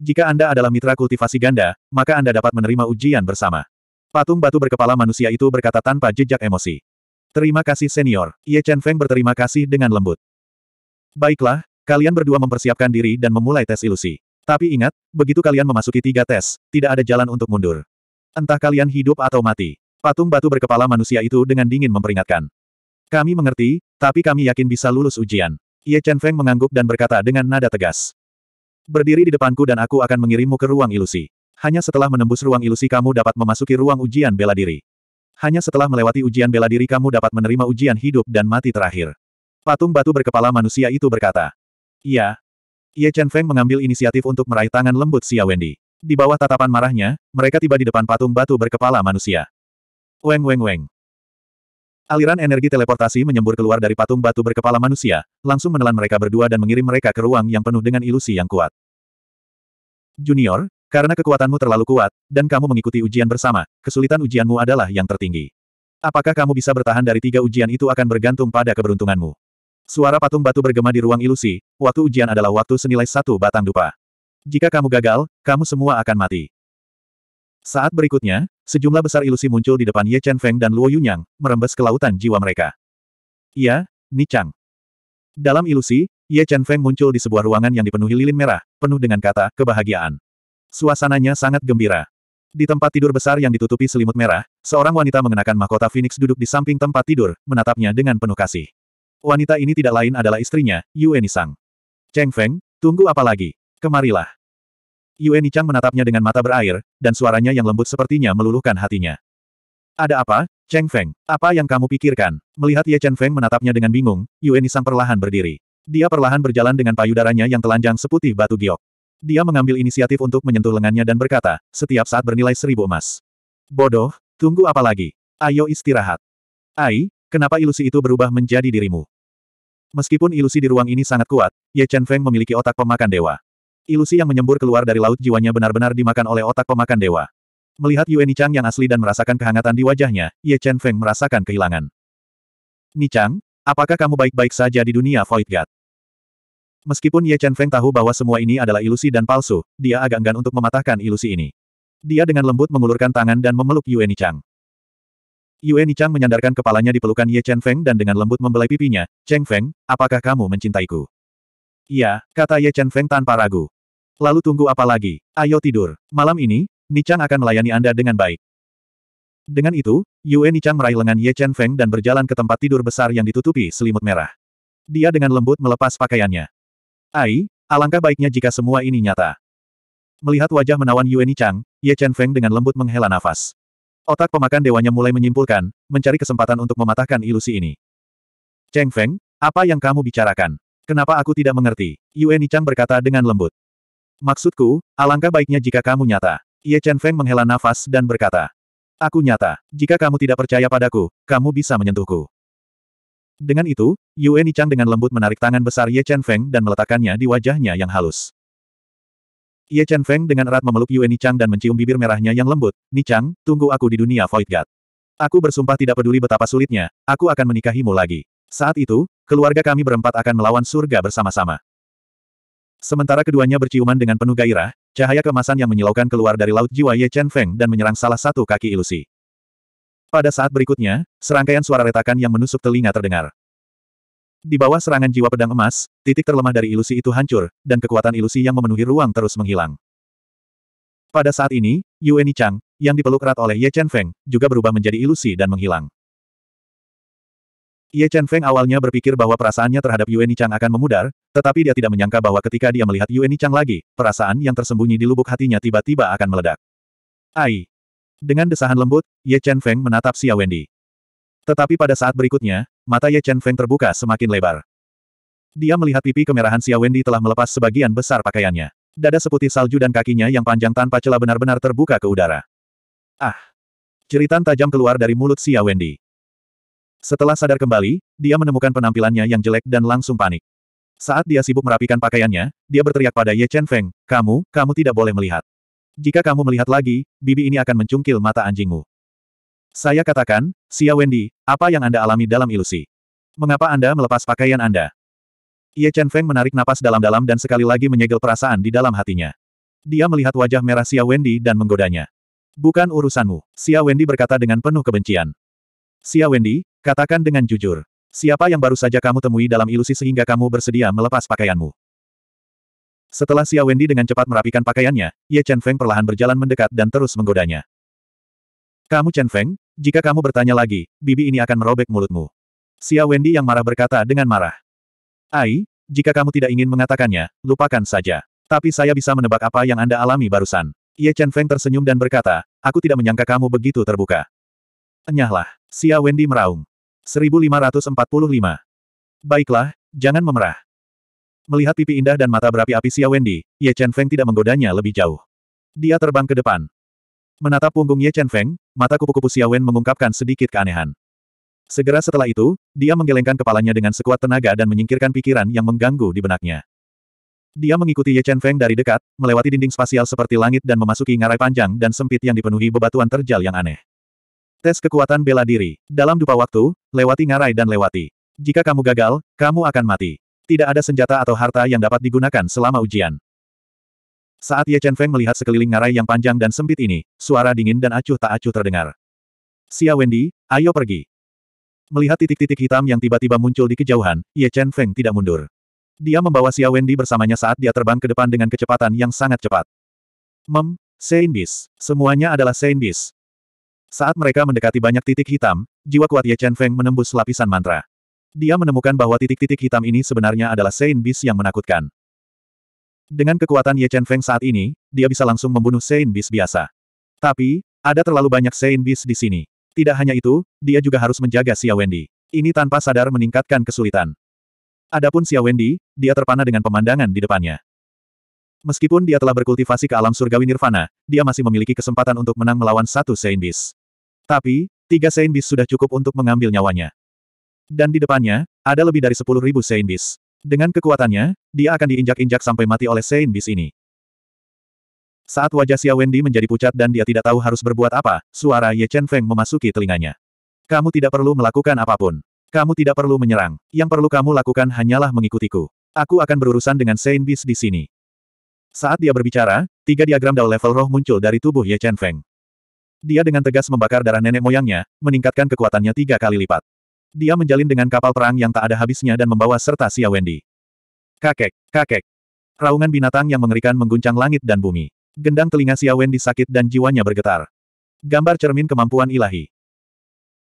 Jika Anda adalah mitra kultivasi ganda, maka Anda dapat menerima ujian bersama. Patung batu berkepala manusia itu berkata tanpa jejak emosi. Terima kasih senior, Ye Chen Feng berterima kasih dengan lembut. Baiklah, kalian berdua mempersiapkan diri dan memulai tes ilusi. Tapi ingat, begitu kalian memasuki tiga tes, tidak ada jalan untuk mundur. Entah kalian hidup atau mati. Patung batu berkepala manusia itu dengan dingin memperingatkan. Kami mengerti, tapi kami yakin bisa lulus ujian. Ye Chen Feng mengangguk dan berkata dengan nada tegas. Berdiri di depanku dan aku akan mengirimmu ke ruang ilusi. Hanya setelah menembus ruang ilusi kamu dapat memasuki ruang ujian bela diri. Hanya setelah melewati ujian bela diri kamu dapat menerima ujian hidup dan mati terakhir. Patung batu berkepala manusia itu berkata. Iya. Ye Chen Feng mengambil inisiatif untuk meraih tangan lembut Xia Wendy. Di bawah tatapan marahnya, mereka tiba di depan patung batu berkepala manusia. Weng weng weng. Aliran energi teleportasi menyembur keluar dari patung batu berkepala manusia, langsung menelan mereka berdua dan mengirim mereka ke ruang yang penuh dengan ilusi yang kuat. Junior, karena kekuatanmu terlalu kuat, dan kamu mengikuti ujian bersama, kesulitan ujianmu adalah yang tertinggi. Apakah kamu bisa bertahan dari tiga ujian itu akan bergantung pada keberuntunganmu. Suara patung batu bergema di ruang ilusi, waktu ujian adalah waktu senilai satu batang dupa. Jika kamu gagal, kamu semua akan mati. Saat berikutnya, sejumlah besar ilusi muncul di depan Ye Chen Feng dan Luo Yunyang, merembes ke lautan jiwa mereka. Iya, Nichang. Dalam ilusi, Ye Chen Feng muncul di sebuah ruangan yang dipenuhi lilin merah, penuh dengan kata kebahagiaan. Suasananya sangat gembira. Di tempat tidur besar yang ditutupi selimut merah, seorang wanita mengenakan mahkota Phoenix duduk di samping tempat tidur, menatapnya dengan penuh kasih. Wanita ini tidak lain adalah istrinya, Yue Nisang. Cheng Feng, tunggu apa lagi? Kemarilah. Yue Nichang menatapnya dengan mata berair, dan suaranya yang lembut sepertinya meluluhkan hatinya. Ada apa, Cheng Feng? Apa yang kamu pikirkan? Melihat Ye Chen Feng menatapnya dengan bingung, Yue Nisang perlahan berdiri. Dia perlahan berjalan dengan payudaranya yang telanjang seputih batu giok. Dia mengambil inisiatif untuk menyentuh lengannya dan berkata, setiap saat bernilai seribu emas. Bodoh, tunggu apa lagi? Ayo istirahat. Ai, kenapa ilusi itu berubah menjadi dirimu? Meskipun ilusi di ruang ini sangat kuat, Ye Chen Feng memiliki otak pemakan dewa. Ilusi yang menyembur keluar dari laut jiwanya benar-benar dimakan oleh otak pemakan dewa. Melihat Yue Nichang yang asli dan merasakan kehangatan di wajahnya, Ye Chen Feng merasakan kehilangan. Nichang, apakah kamu baik-baik saja di dunia Void God? Meskipun Ye Chen Feng tahu bahwa semua ini adalah ilusi dan palsu, dia agak enggan untuk mematahkan ilusi ini. Dia dengan lembut mengulurkan tangan dan memeluk Yue Nichang. Yue Nichang menyandarkan kepalanya di pelukan Ye Chen Feng dan dengan lembut membelai pipinya, Cheng Feng, apakah kamu mencintaiku? Iya, kata Ye Chen Feng tanpa ragu. Lalu tunggu apa lagi? Ayo tidur. Malam ini, Nichang akan melayani Anda dengan baik. Dengan itu, Yue Nichang meraih lengan Ye Chen Feng dan berjalan ke tempat tidur besar yang ditutupi selimut merah. Dia dengan lembut melepas pakaiannya. Ai, alangkah baiknya jika semua ini nyata. Melihat wajah menawan Yue Nichang, Ye Chen Feng dengan lembut menghela nafas. Otak pemakan dewanya mulai menyimpulkan, mencari kesempatan untuk mematahkan ilusi ini. Cheng Feng, apa yang kamu bicarakan? Kenapa aku tidak mengerti? Yue Nichang berkata dengan lembut. Maksudku, alangkah baiknya jika kamu nyata. Ye Chen Feng menghela nafas dan berkata. Aku nyata. Jika kamu tidak percaya padaku, kamu bisa menyentuhku. Dengan itu, Yue Nichang dengan lembut menarik tangan besar Ye Chen Feng dan meletakkannya di wajahnya yang halus. Ye Chen Feng dengan erat memeluk Yue Nichang dan mencium bibir merahnya yang lembut. Nichang, tunggu aku di dunia Void God. Aku bersumpah tidak peduli betapa sulitnya, aku akan menikahimu lagi. Saat itu, keluarga kami berempat akan melawan surga bersama-sama. Sementara keduanya berciuman dengan penuh gairah, cahaya kemasan yang menyilaukan keluar dari laut jiwa Ye Chen Feng dan menyerang salah satu kaki ilusi. Pada saat berikutnya, serangkaian suara retakan yang menusuk telinga terdengar. Di bawah serangan jiwa pedang emas, titik terlemah dari ilusi itu hancur, dan kekuatan ilusi yang memenuhi ruang terus menghilang. Pada saat ini, Yueni Chang, yang dipeluk erat oleh Ye Chen Feng, juga berubah menjadi ilusi dan menghilang. Ye Chen Feng awalnya berpikir bahwa perasaannya terhadap Yueni Chang akan memudar, tetapi dia tidak menyangka bahwa ketika dia melihat Yueni Chang lagi, perasaan yang tersembunyi di lubuk hatinya tiba-tiba akan meledak. Ai! Dengan desahan lembut, Ye Chen Feng menatap Xia Wendy. Tetapi pada saat berikutnya, mata Ye Chen Feng terbuka semakin lebar. Dia melihat pipi kemerahan Xia Wendy telah melepas sebagian besar pakaiannya. Dada seputih salju dan kakinya yang panjang tanpa celah benar-benar terbuka ke udara. Ah! Ceritan tajam keluar dari mulut Xia Wendy. Setelah sadar kembali, dia menemukan penampilannya yang jelek dan langsung panik. Saat dia sibuk merapikan pakaiannya, dia berteriak pada Ye Chen Feng, kamu, kamu tidak boleh melihat. Jika kamu melihat lagi, bibi ini akan mencungkil mata anjingmu. Saya katakan, Xia Wendy, apa yang Anda alami dalam ilusi? Mengapa Anda melepas pakaian Anda? Ye Chen Feng menarik napas dalam-dalam dan sekali lagi menyegel perasaan di dalam hatinya. Dia melihat wajah merah Xia Wendy dan menggodanya. Bukan urusanmu, Xia Wendy berkata dengan penuh kebencian. Xia Wendy, katakan dengan jujur. Siapa yang baru saja kamu temui dalam ilusi sehingga kamu bersedia melepas pakaianmu? Setelah Xia Wendy dengan cepat merapikan pakaiannya, Ye Chen Feng perlahan berjalan mendekat dan terus menggodanya. Kamu Chen Feng, jika kamu bertanya lagi, bibi ini akan merobek mulutmu. Xia Wendy yang marah berkata dengan marah. Ai, jika kamu tidak ingin mengatakannya, lupakan saja. Tapi saya bisa menebak apa yang Anda alami barusan. Ye Chen Feng tersenyum dan berkata, aku tidak menyangka kamu begitu terbuka. Enyahlah, Xia Wendy meraung. 1545. Baiklah, jangan memerah. Melihat pipi indah dan mata berapi-api Xia Wendy, Ye Chen Feng tidak menggodanya lebih jauh. Dia terbang ke depan. Menatap punggung Ye Chen Feng, mata kupu-kupu Xia Wen mengungkapkan sedikit keanehan. Segera setelah itu, dia menggelengkan kepalanya dengan sekuat tenaga dan menyingkirkan pikiran yang mengganggu di benaknya. Dia mengikuti Ye Chen Feng dari dekat, melewati dinding spasial seperti langit dan memasuki ngarai panjang dan sempit yang dipenuhi bebatuan terjal yang aneh. Tes kekuatan bela diri. Dalam dupa waktu, lewati ngarai dan lewati. Jika kamu gagal, kamu akan mati. Tidak ada senjata atau harta yang dapat digunakan selama ujian. Saat Ye Chen Feng melihat sekeliling ngarai yang panjang dan sempit ini, suara dingin dan acuh tak acuh terdengar. Xia Wendy, ayo pergi. Melihat titik-titik hitam yang tiba-tiba muncul di kejauhan, Ye Chen Feng tidak mundur. Dia membawa Xia Wendy bersamanya saat dia terbang ke depan dengan kecepatan yang sangat cepat. Mem, Sein Bis. Semuanya adalah Sein Bis. Saat mereka mendekati banyak titik hitam, jiwa kuat Ye Chen Feng menembus lapisan mantra. Dia menemukan bahwa titik-titik hitam ini sebenarnya adalah Sein Bis yang menakutkan. Dengan kekuatan Ye Chen Feng saat ini, dia bisa langsung membunuh Sein Bis biasa. Tapi, ada terlalu banyak Sein Bis di sini. Tidak hanya itu, dia juga harus menjaga Xia Wendy. Ini tanpa sadar meningkatkan kesulitan. Adapun Xia Wendy, dia terpana dengan pemandangan di depannya. Meskipun dia telah berkultivasi ke alam surgawi nirvana, dia masih memiliki kesempatan untuk menang melawan satu Sein Beast. Tapi, tiga Seinbis sudah cukup untuk mengambil nyawanya. Dan di depannya, ada lebih dari sepuluh ribu Seinbis. Dengan kekuatannya, dia akan diinjak-injak sampai mati oleh Seinbis ini. Saat wajah Xia Wendy menjadi pucat dan dia tidak tahu harus berbuat apa, suara Ye Chen Feng memasuki telinganya. Kamu tidak perlu melakukan apapun. Kamu tidak perlu menyerang. Yang perlu kamu lakukan hanyalah mengikutiku. Aku akan berurusan dengan Saint Beast di sini. Saat dia berbicara, tiga diagram Dao level roh muncul dari tubuh Ye Chen Feng. Dia dengan tegas membakar darah nenek moyangnya, meningkatkan kekuatannya tiga kali lipat. Dia menjalin dengan kapal perang yang tak ada habisnya dan membawa serta Xia Wendy. Kakek, kakek. Raungan binatang yang mengerikan mengguncang langit dan bumi. Gendang telinga Xia Wendy sakit dan jiwanya bergetar. Gambar cermin kemampuan ilahi.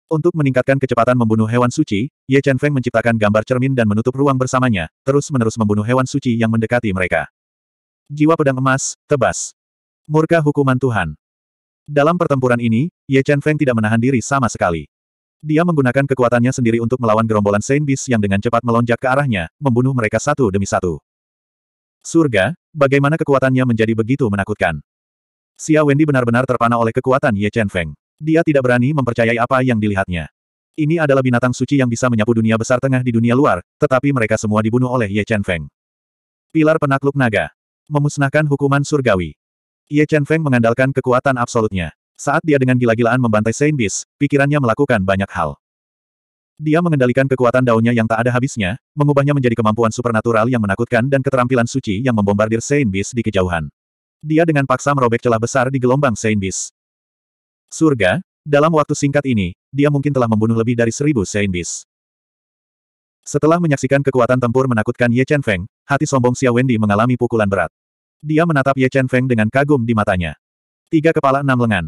Untuk meningkatkan kecepatan membunuh hewan suci, Ye Chen Feng menciptakan gambar cermin dan menutup ruang bersamanya, terus-menerus membunuh hewan suci yang mendekati mereka. Jiwa pedang emas, tebas. Murka hukuman Tuhan. Dalam pertempuran ini, Ye Chen Feng tidak menahan diri sama sekali. Dia menggunakan kekuatannya sendiri untuk melawan gerombolan Saint Beast yang dengan cepat melonjak ke arahnya, membunuh mereka satu demi satu. Surga, bagaimana kekuatannya menjadi begitu menakutkan? Xia Wendy benar-benar terpana oleh kekuatan Ye Chen Feng. Dia tidak berani mempercayai apa yang dilihatnya. Ini adalah binatang suci yang bisa menyapu dunia besar tengah di dunia luar, tetapi mereka semua dibunuh oleh Ye Chen Feng. Pilar penakluk naga. Memusnahkan hukuman surgawi. Ye Chen Feng mengandalkan kekuatan absolutnya. Saat dia dengan gila-gilaan membantai Saint Beast, pikirannya melakukan banyak hal. Dia mengendalikan kekuatan daunnya yang tak ada habisnya, mengubahnya menjadi kemampuan supernatural yang menakutkan dan keterampilan suci yang membombardir Saint Beast di kejauhan. Dia dengan paksa merobek celah besar di gelombang Saint Beast. Surga, dalam waktu singkat ini, dia mungkin telah membunuh lebih dari seribu Saint Beast. Setelah menyaksikan kekuatan tempur menakutkan Ye Chen Feng, hati sombong Xia Wendy mengalami pukulan berat. Dia menatap Ye Chen Feng dengan kagum di matanya. Tiga kepala enam lengan.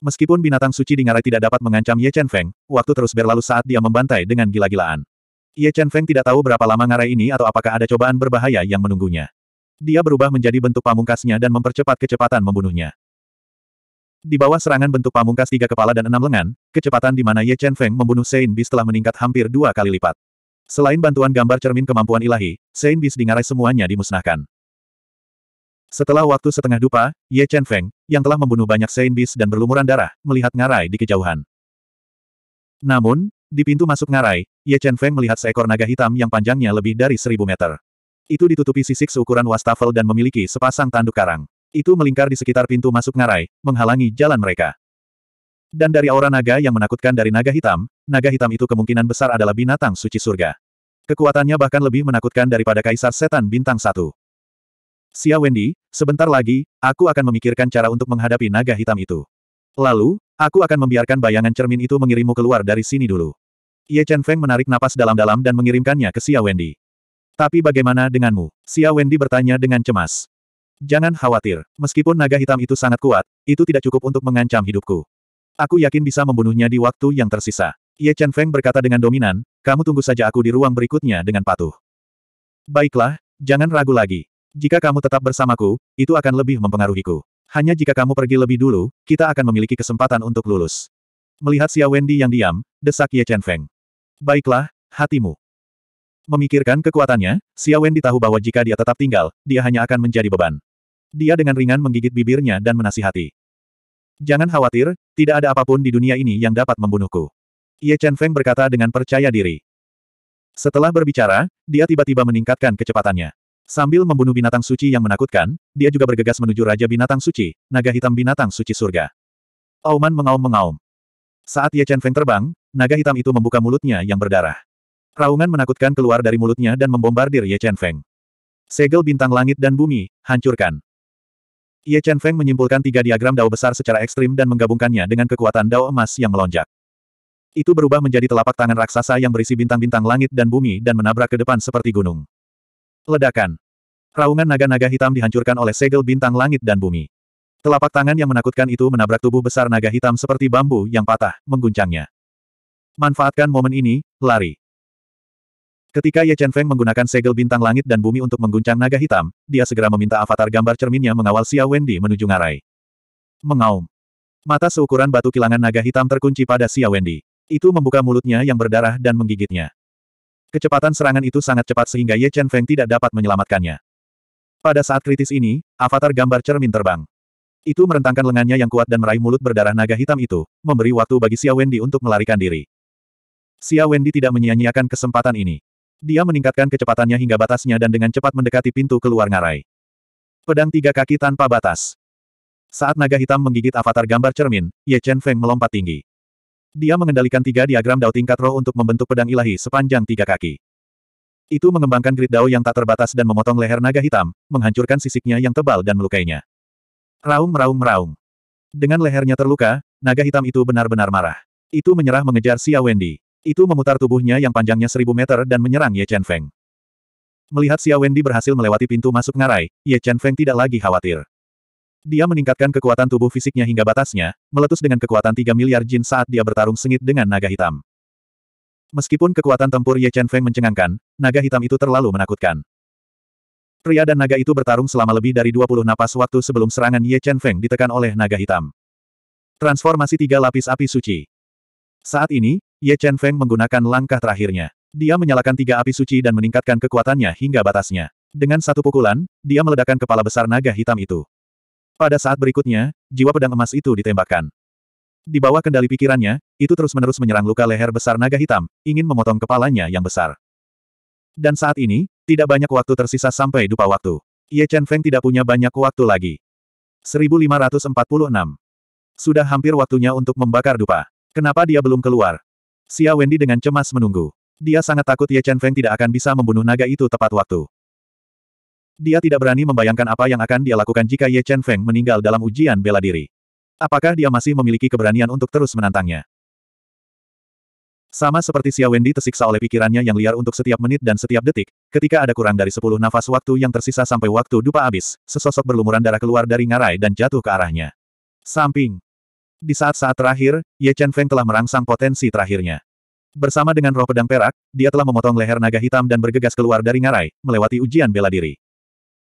Meskipun binatang suci di dingarai tidak dapat mengancam Ye Chen Feng, waktu terus berlalu saat dia membantai dengan gila-gilaan. Ye Chen Feng tidak tahu berapa lama ngarai ini atau apakah ada cobaan berbahaya yang menunggunya. Dia berubah menjadi bentuk pamungkasnya dan mempercepat kecepatan membunuhnya. Di bawah serangan bentuk pamungkas tiga kepala dan enam lengan, kecepatan di mana Ye Chen Feng membunuh Sein Bis telah meningkat hampir dua kali lipat. Selain bantuan gambar cermin kemampuan ilahi, Sein Bis dingarai semuanya dimusnahkan. Setelah waktu setengah dupa, Ye Chen Feng, yang telah membunuh banyak Saint Beast dan berlumuran darah, melihat ngarai di kejauhan. Namun, di pintu masuk ngarai, Ye Chen Feng melihat seekor naga hitam yang panjangnya lebih dari seribu meter. Itu ditutupi sisik seukuran wastafel dan memiliki sepasang tanduk karang. Itu melingkar di sekitar pintu masuk ngarai, menghalangi jalan mereka. Dan dari aura naga yang menakutkan dari naga hitam, naga hitam itu kemungkinan besar adalah binatang suci surga. Kekuatannya bahkan lebih menakutkan daripada kaisar setan bintang satu. Xia Wendy, sebentar lagi, aku akan memikirkan cara untuk menghadapi naga hitam itu. Lalu, aku akan membiarkan bayangan cermin itu mengirimmu keluar dari sini dulu. Ye Chen Feng menarik napas dalam-dalam dan mengirimkannya ke Xia Wendy. Tapi bagaimana denganmu? Xia Wendy bertanya dengan cemas. Jangan khawatir, meskipun naga hitam itu sangat kuat, itu tidak cukup untuk mengancam hidupku. Aku yakin bisa membunuhnya di waktu yang tersisa. Ye Chen Feng berkata dengan dominan, kamu tunggu saja aku di ruang berikutnya dengan patuh. Baiklah, jangan ragu lagi. Jika kamu tetap bersamaku, itu akan lebih mempengaruhiku. Hanya jika kamu pergi lebih dulu, kita akan memiliki kesempatan untuk lulus. Melihat Xia Wendy yang diam, desak Ye Chen Feng. Baiklah, hatimu. Memikirkan kekuatannya, Xia Wendy tahu bahwa jika dia tetap tinggal, dia hanya akan menjadi beban. Dia dengan ringan menggigit bibirnya dan menasihati. Jangan khawatir, tidak ada apapun di dunia ini yang dapat membunuhku. Ye Chen Feng berkata dengan percaya diri. Setelah berbicara, dia tiba-tiba meningkatkan kecepatannya. Sambil membunuh binatang suci yang menakutkan, dia juga bergegas menuju Raja Binatang Suci, naga hitam binatang suci surga. Auman mengaum-mengaum. Saat Ye Chen Feng terbang, naga hitam itu membuka mulutnya yang berdarah. Raungan menakutkan keluar dari mulutnya dan membombardir Ye Chen Feng. Segel bintang langit dan bumi, hancurkan. Ye Chen Feng menyimpulkan tiga diagram dao besar secara ekstrim dan menggabungkannya dengan kekuatan dao emas yang melonjak. Itu berubah menjadi telapak tangan raksasa yang berisi bintang-bintang langit dan bumi dan menabrak ke depan seperti gunung. Ledakan. Raungan naga-naga hitam dihancurkan oleh segel bintang langit dan bumi. Telapak tangan yang menakutkan itu menabrak tubuh besar naga hitam seperti bambu yang patah, mengguncangnya. Manfaatkan momen ini, lari. Ketika Ye Chen Feng menggunakan segel bintang langit dan bumi untuk mengguncang naga hitam, dia segera meminta avatar gambar cerminnya mengawal Xia Wendy menuju ngarai. Mengaum. Mata seukuran batu kilangan naga hitam terkunci pada Xia Wendy. Itu membuka mulutnya yang berdarah dan menggigitnya. Kecepatan serangan itu sangat cepat sehingga Ye Chen Feng tidak dapat menyelamatkannya. Pada saat kritis ini, avatar gambar cermin terbang. Itu merentangkan lengannya yang kuat dan meraih mulut berdarah naga hitam itu, memberi waktu bagi Xia Wendy untuk melarikan diri. Xia Wendy tidak menyia-nyiakan kesempatan ini. Dia meningkatkan kecepatannya hingga batasnya dan dengan cepat mendekati pintu keluar ngarai. Pedang tiga kaki tanpa batas. Saat naga hitam menggigit avatar gambar cermin, Ye Chen Feng melompat tinggi. Dia mengendalikan tiga diagram Dao tingkat roh untuk membentuk pedang ilahi sepanjang tiga kaki. Itu mengembangkan grid Dao yang tak terbatas dan memotong leher naga hitam, menghancurkan sisiknya yang tebal dan melukainya. Raung raung raung. Dengan lehernya terluka, naga hitam itu benar-benar marah. Itu menyerah mengejar Xia Wendy. Itu memutar tubuhnya yang panjangnya seribu meter dan menyerang Ye Chen Feng. Melihat Xia Wendy berhasil melewati pintu masuk ngarai, Ye Chen Feng tidak lagi khawatir. Dia meningkatkan kekuatan tubuh fisiknya hingga batasnya, meletus dengan kekuatan 3 miliar jin saat dia bertarung sengit dengan naga hitam. Meskipun kekuatan tempur Ye Chen Feng mencengangkan, naga hitam itu terlalu menakutkan. Pria dan naga itu bertarung selama lebih dari 20 napas waktu sebelum serangan Ye Chen Feng ditekan oleh naga hitam. Transformasi tiga lapis api suci. Saat ini, Ye Chen Feng menggunakan langkah terakhirnya. Dia menyalakan tiga api suci dan meningkatkan kekuatannya hingga batasnya. Dengan satu pukulan, dia meledakkan kepala besar naga hitam itu. Pada saat berikutnya, jiwa pedang emas itu ditembakkan. Di bawah kendali pikirannya, itu terus-menerus menyerang luka leher besar naga hitam, ingin memotong kepalanya yang besar. Dan saat ini, tidak banyak waktu tersisa sampai dupa waktu. Ye Chen Feng tidak punya banyak waktu lagi. 1546. Sudah hampir waktunya untuk membakar dupa. Kenapa dia belum keluar? Xia Wendy dengan cemas menunggu. Dia sangat takut Ye Chen Feng tidak akan bisa membunuh naga itu tepat waktu. Dia tidak berani membayangkan apa yang akan dia lakukan jika Ye Chen Feng meninggal dalam ujian bela diri. Apakah dia masih memiliki keberanian untuk terus menantangnya? Sama seperti Xia Wendy tersiksa oleh pikirannya yang liar untuk setiap menit dan setiap detik, ketika ada kurang dari sepuluh nafas waktu yang tersisa sampai waktu dupa habis, sesosok berlumuran darah keluar dari ngarai dan jatuh ke arahnya. Samping. Di saat-saat terakhir, Ye Chen Feng telah merangsang potensi terakhirnya. Bersama dengan roh pedang perak, dia telah memotong leher naga hitam dan bergegas keluar dari ngarai, melewati ujian bela diri.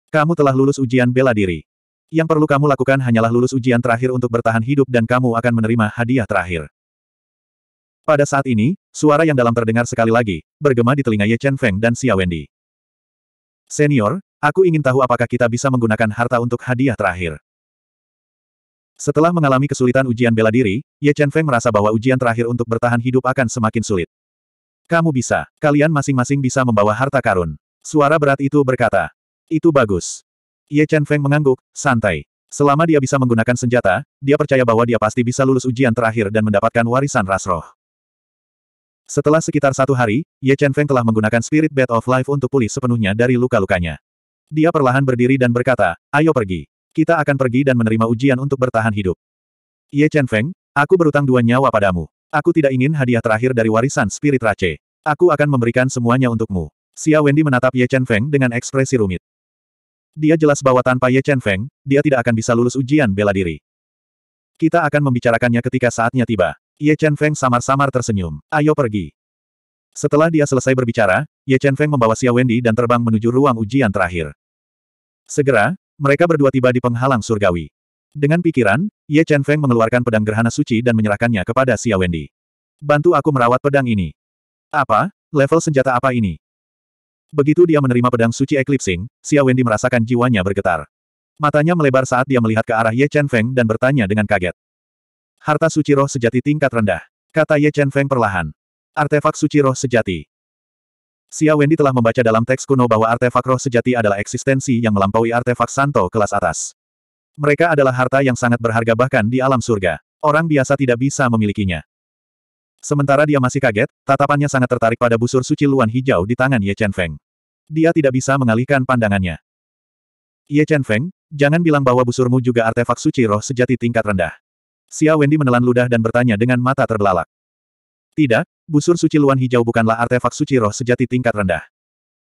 Kamu telah lulus ujian bela diri. Yang perlu kamu lakukan hanyalah lulus ujian terakhir untuk bertahan hidup dan kamu akan menerima hadiah terakhir. Pada saat ini, suara yang dalam terdengar sekali lagi, bergema di telinga Ye Chen Feng dan Xia Wendy. Senior, aku ingin tahu apakah kita bisa menggunakan harta untuk hadiah terakhir. Setelah mengalami kesulitan ujian bela diri, Ye Chen Feng merasa bahwa ujian terakhir untuk bertahan hidup akan semakin sulit. Kamu bisa, kalian masing-masing bisa membawa harta karun. Suara berat itu berkata, itu bagus. Ye Chen Feng mengangguk, santai. Selama dia bisa menggunakan senjata, dia percaya bahwa dia pasti bisa lulus ujian terakhir dan mendapatkan warisan rasroh. Setelah sekitar satu hari, Ye Chen Feng telah menggunakan Spirit Bed of Life untuk pulih sepenuhnya dari luka-lukanya. Dia perlahan berdiri dan berkata, ayo pergi. Kita akan pergi dan menerima ujian untuk bertahan hidup. Ye Chen Feng, aku berutang dua nyawa padamu. Aku tidak ingin hadiah terakhir dari warisan Spirit Race. Aku akan memberikan semuanya untukmu. Xia Wendy menatap Ye Chen Feng dengan ekspresi rumit. Dia jelas bahwa tanpa Ye Chen Feng, dia tidak akan bisa lulus ujian bela diri. Kita akan membicarakannya ketika saatnya tiba. Ye Chen Feng samar-samar tersenyum. Ayo pergi. Setelah dia selesai berbicara, Ye Chen Feng membawa Xia Wendy dan terbang menuju ruang ujian terakhir. Segera, mereka berdua tiba di penghalang surgawi. Dengan pikiran, Ye Chen Feng mengeluarkan pedang gerhana suci dan menyerahkannya kepada Xia Wendy. Bantu aku merawat pedang ini. Apa? Level senjata apa ini? Begitu dia menerima pedang suci eclipsing, Xia Wendy merasakan jiwanya bergetar. Matanya melebar saat dia melihat ke arah Ye Chen Feng dan bertanya dengan kaget. Harta suci roh sejati tingkat rendah. Kata Ye Chen Feng perlahan. Artefak suci roh sejati. Xia Wendy telah membaca dalam teks kuno bahwa artefak roh sejati adalah eksistensi yang melampaui artefak santo kelas atas. Mereka adalah harta yang sangat berharga bahkan di alam surga. Orang biasa tidak bisa memilikinya. Sementara dia masih kaget, tatapannya sangat tertarik pada busur suci luan hijau di tangan Ye Chen Feng. Dia tidak bisa mengalihkan pandangannya. Ye Chen Feng, jangan bilang bahwa busurmu juga artefak suci roh sejati tingkat rendah. Xia Wendy menelan ludah dan bertanya dengan mata terbelalak. Tidak, busur suci luan hijau bukanlah artefak suci roh sejati tingkat rendah.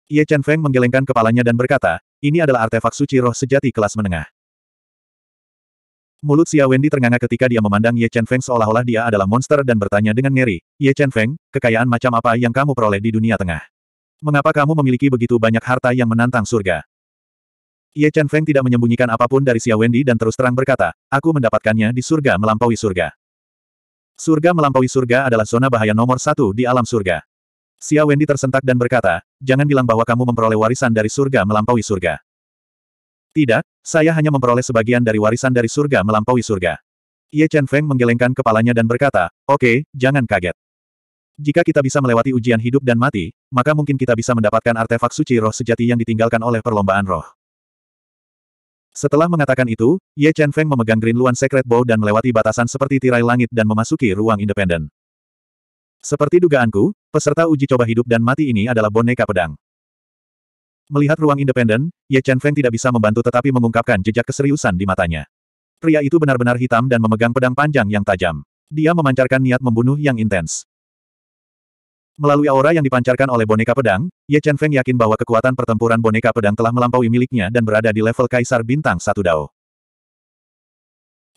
Ye Chen Feng menggelengkan kepalanya dan berkata, ini adalah artefak suci roh sejati kelas menengah. Mulut Xia Wendy ternganga ketika dia memandang Ye Chen Feng seolah-olah dia adalah monster dan bertanya dengan ngeri, Ye Chen Feng, kekayaan macam apa yang kamu peroleh di dunia tengah? Mengapa kamu memiliki begitu banyak harta yang menantang surga? Ye Chen Feng tidak menyembunyikan apapun dari Xia Wendy dan terus terang berkata, aku mendapatkannya di surga melampaui surga. Surga melampaui surga adalah zona bahaya nomor satu di alam surga. Xia Wendy tersentak dan berkata, jangan bilang bahwa kamu memperoleh warisan dari surga melampaui surga. Tidak, saya hanya memperoleh sebagian dari warisan dari surga melampaui surga. Ye Chen Feng menggelengkan kepalanya dan berkata, oke, okay, jangan kaget. Jika kita bisa melewati ujian hidup dan mati, maka mungkin kita bisa mendapatkan artefak suci roh sejati yang ditinggalkan oleh perlombaan roh. Setelah mengatakan itu, Ye Chen Feng memegang Green Luan Secret Bow dan melewati batasan seperti tirai langit dan memasuki ruang independen. Seperti dugaanku, peserta uji coba hidup dan mati ini adalah boneka pedang. Melihat ruang independen, Ye Chen Feng tidak bisa membantu tetapi mengungkapkan jejak keseriusan di matanya. Pria itu benar-benar hitam dan memegang pedang panjang yang tajam. Dia memancarkan niat membunuh yang intens. Melalui aura yang dipancarkan oleh boneka pedang, Ye Chen Feng yakin bahwa kekuatan pertempuran boneka pedang telah melampaui miliknya dan berada di level Kaisar Bintang Satu Dao.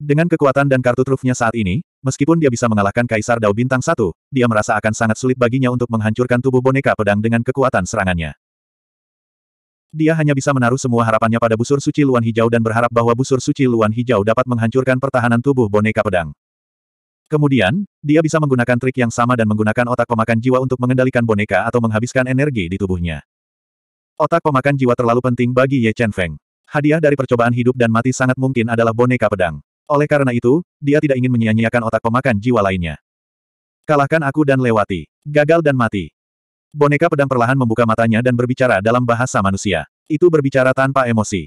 Dengan kekuatan dan kartu trufnya saat ini, meskipun dia bisa mengalahkan Kaisar Dao Bintang Satu, dia merasa akan sangat sulit baginya untuk menghancurkan tubuh boneka pedang dengan kekuatan serangannya. Dia hanya bisa menaruh semua harapannya pada busur suci Luan Hijau dan berharap bahwa busur suci Luan Hijau dapat menghancurkan pertahanan tubuh boneka pedang. Kemudian, dia bisa menggunakan trik yang sama dan menggunakan otak pemakan jiwa untuk mengendalikan boneka atau menghabiskan energi di tubuhnya. Otak pemakan jiwa terlalu penting bagi Ye Chen Feng. Hadiah dari percobaan hidup dan mati sangat mungkin adalah boneka pedang. Oleh karena itu, dia tidak ingin menyia-nyiakan otak pemakan jiwa lainnya. Kalahkan aku dan lewati. Gagal dan mati. Boneka pedang perlahan membuka matanya dan berbicara dalam bahasa manusia. Itu berbicara tanpa emosi.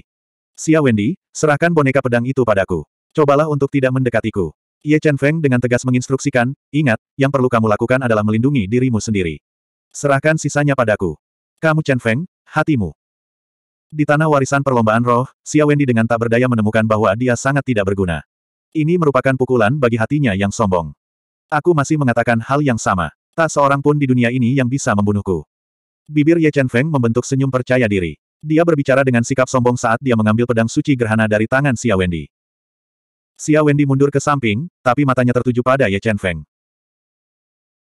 Xia Wendy, serahkan boneka pedang itu padaku. Cobalah untuk tidak mendekatiku. Ye Chen Feng dengan tegas menginstruksikan, ingat, yang perlu kamu lakukan adalah melindungi dirimu sendiri. Serahkan sisanya padaku. Kamu Chen Feng, hatimu. Di tanah warisan perlombaan roh, Xia Wendy dengan tak berdaya menemukan bahwa dia sangat tidak berguna. Ini merupakan pukulan bagi hatinya yang sombong. Aku masih mengatakan hal yang sama. Tak seorang pun di dunia ini yang bisa membunuhku. Bibir Ye Chen Feng membentuk senyum percaya diri. Dia berbicara dengan sikap sombong saat dia mengambil pedang suci gerhana dari tangan Xia Wendy. Xia Wendy mundur ke samping, tapi matanya tertuju pada Ye Chen Feng.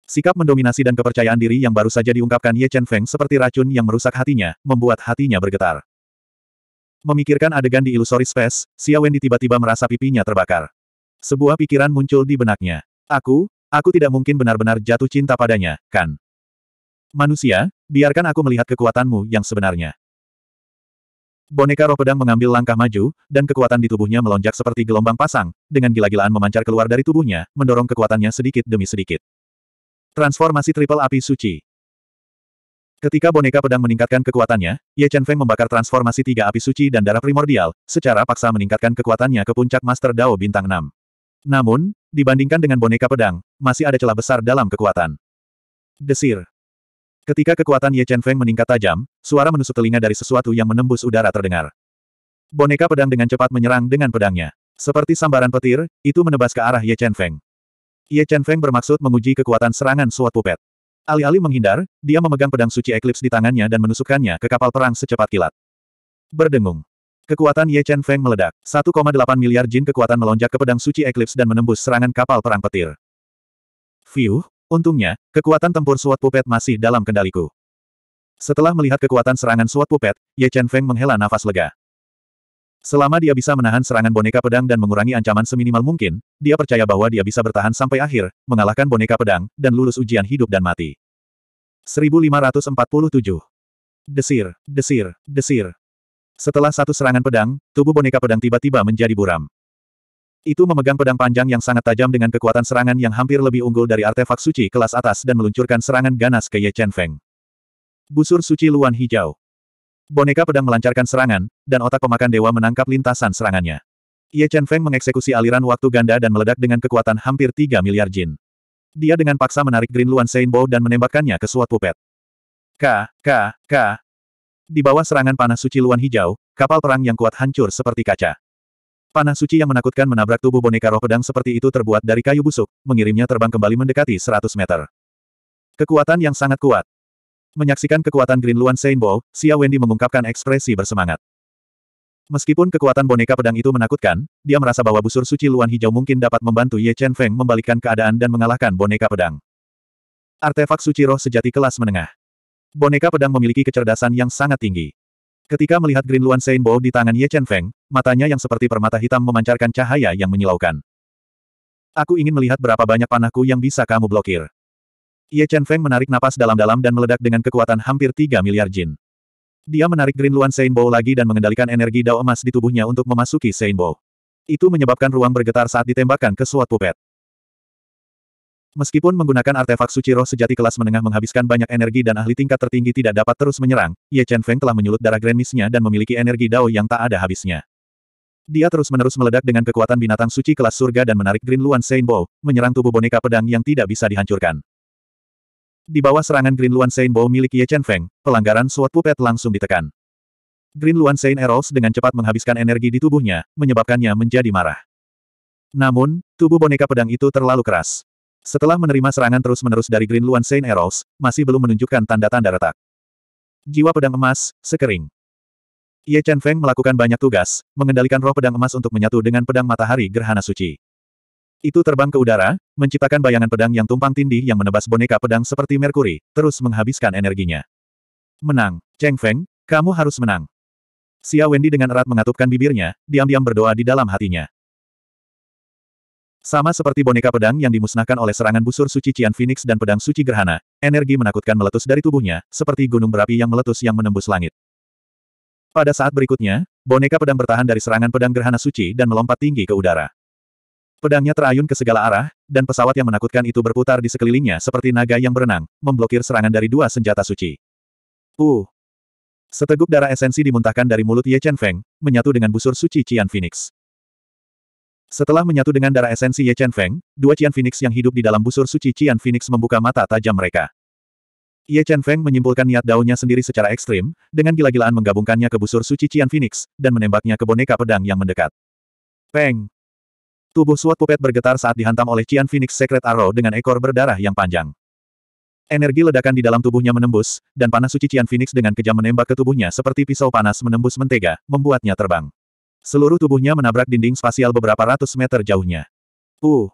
Sikap mendominasi dan kepercayaan diri yang baru saja diungkapkan Ye Chen Feng seperti racun yang merusak hatinya, membuat hatinya bergetar. Memikirkan adegan di Illusory Space, Xia Wendy tiba-tiba merasa pipinya terbakar. Sebuah pikiran muncul di benaknya. Aku, Aku tidak mungkin benar-benar jatuh cinta padanya, kan? Manusia, biarkan aku melihat kekuatanmu yang sebenarnya. Boneka roh pedang mengambil langkah maju, dan kekuatan di tubuhnya melonjak seperti gelombang pasang, dengan gila-gilaan memancar keluar dari tubuhnya, mendorong kekuatannya sedikit demi sedikit. Transformasi triple api suci. Ketika boneka pedang meningkatkan kekuatannya, Ye Chen Feng membakar transformasi tiga api suci dan darah primordial, secara paksa meningkatkan kekuatannya ke puncak Master Dao Bintang 6. Namun, dibandingkan dengan boneka pedang, masih ada celah besar dalam kekuatan. Desir. Ketika kekuatan Ye Chen Feng meningkat tajam, suara menusuk telinga dari sesuatu yang menembus udara terdengar. Boneka pedang dengan cepat menyerang dengan pedangnya. Seperti sambaran petir, itu menebas ke arah Ye Chen Feng. Ye Chen Feng bermaksud menguji kekuatan serangan suat pupet. Alih-alih menghindar, dia memegang pedang suci eklips di tangannya dan menusukkannya ke kapal perang secepat kilat. Berdengung. Kekuatan Ye Chen Feng meledak. 1,8 miliar jin kekuatan melonjak ke pedang suci Eclipse dan menembus serangan kapal perang petir. Fiuh, untungnya, kekuatan tempur suat pupet masih dalam kendaliku. Setelah melihat kekuatan serangan suat pupet, Ye Chen Feng menghela nafas lega. Selama dia bisa menahan serangan boneka pedang dan mengurangi ancaman seminimal mungkin, dia percaya bahwa dia bisa bertahan sampai akhir, mengalahkan boneka pedang, dan lulus ujian hidup dan mati. 1547 Desir, desir, desir. Setelah satu serangan pedang, tubuh boneka pedang tiba-tiba menjadi buram. Itu memegang pedang panjang yang sangat tajam dengan kekuatan serangan yang hampir lebih unggul dari artefak suci kelas atas dan meluncurkan serangan ganas ke Ye Chen Feng. Busur suci luan hijau. Boneka pedang melancarkan serangan, dan otak pemakan dewa menangkap lintasan serangannya. Ye Chen Feng mengeksekusi aliran waktu ganda dan meledak dengan kekuatan hampir 3 miliar jin. Dia dengan paksa menarik Green Luan Sein Bow dan menembakkannya ke suatu pupet. K, K, K, di bawah serangan panah suci luan hijau, kapal perang yang kuat hancur seperti kaca. Panah suci yang menakutkan menabrak tubuh boneka roh pedang seperti itu terbuat dari kayu busuk, mengirimnya terbang kembali mendekati 100 meter. Kekuatan yang sangat kuat. Menyaksikan kekuatan Green Luan Sainbow, Xia Wendy mengungkapkan ekspresi bersemangat. Meskipun kekuatan boneka pedang itu menakutkan, dia merasa bahwa busur suci luan hijau mungkin dapat membantu Ye Chen Feng membalikkan keadaan dan mengalahkan boneka pedang. Artefak suci roh sejati kelas menengah boneka pedang memiliki kecerdasan yang sangat tinggi. Ketika melihat Green Luan Sainbow di tangan Ye Chen Feng, matanya yang seperti permata hitam memancarkan cahaya yang menyilaukan. Aku ingin melihat berapa banyak panahku yang bisa kamu blokir. Ye Chen Feng menarik napas dalam-dalam dan meledak dengan kekuatan hampir 3 miliar jin. Dia menarik Green Luan Sainbow lagi dan mengendalikan energi dao emas di tubuhnya untuk memasuki Sainbow. Itu menyebabkan ruang bergetar saat ditembakkan ke suatu pupet. Meskipun menggunakan artefak suci roh sejati kelas menengah menghabiskan banyak energi dan ahli tingkat tertinggi tidak dapat terus menyerang, Ye Chen Feng telah menyulut darah Grand dan memiliki energi Dao yang tak ada habisnya. Dia terus-menerus meledak dengan kekuatan binatang suci kelas surga dan menarik Green Luan Bow, menyerang tubuh boneka pedang yang tidak bisa dihancurkan. Di bawah serangan Green Luan Bow milik Ye Chen Feng, pelanggaran Sword Puppet langsung ditekan. Green Luan Saint Eros dengan cepat menghabiskan energi di tubuhnya, menyebabkannya menjadi marah. Namun, tubuh boneka pedang itu terlalu keras. Setelah menerima serangan terus-menerus dari Green Luan Saint Eros, masih belum menunjukkan tanda-tanda retak. Jiwa pedang emas, sekering. Ye Chen Feng melakukan banyak tugas, mengendalikan roh pedang emas untuk menyatu dengan pedang matahari gerhana suci. Itu terbang ke udara, menciptakan bayangan pedang yang tumpang tindih yang menebas boneka pedang seperti Merkuri, terus menghabiskan energinya. Menang, Cheng Feng, kamu harus menang. Xia Wendy dengan erat mengatupkan bibirnya, diam-diam berdoa di dalam hatinya. Sama seperti boneka pedang yang dimusnahkan oleh serangan busur suci Cian Phoenix dan pedang suci Gerhana, energi menakutkan meletus dari tubuhnya, seperti gunung berapi yang meletus yang menembus langit. Pada saat berikutnya, boneka pedang bertahan dari serangan pedang Gerhana suci dan melompat tinggi ke udara. Pedangnya terayun ke segala arah, dan pesawat yang menakutkan itu berputar di sekelilingnya seperti naga yang berenang, memblokir serangan dari dua senjata suci. Uh! Seteguk darah esensi dimuntahkan dari mulut Ye Chen Feng, menyatu dengan busur suci Cian Phoenix. Setelah menyatu dengan darah esensi Ye Chen Feng, dua Cian Phoenix yang hidup di dalam busur suci Cian Phoenix membuka mata tajam mereka. Ye Chen Feng menyimpulkan niat daunnya sendiri secara ekstrim, dengan gila-gilaan menggabungkannya ke busur suci Cian Phoenix, dan menembaknya ke boneka pedang yang mendekat. Peng! Tubuh Sword Puppet bergetar saat dihantam oleh Cian Phoenix Secret Arrow dengan ekor berdarah yang panjang. Energi ledakan di dalam tubuhnya menembus, dan panas suci Cian Phoenix dengan kejam menembak ke tubuhnya seperti pisau panas menembus mentega, membuatnya terbang. Seluruh tubuhnya menabrak dinding spasial beberapa ratus meter jauhnya. Uh!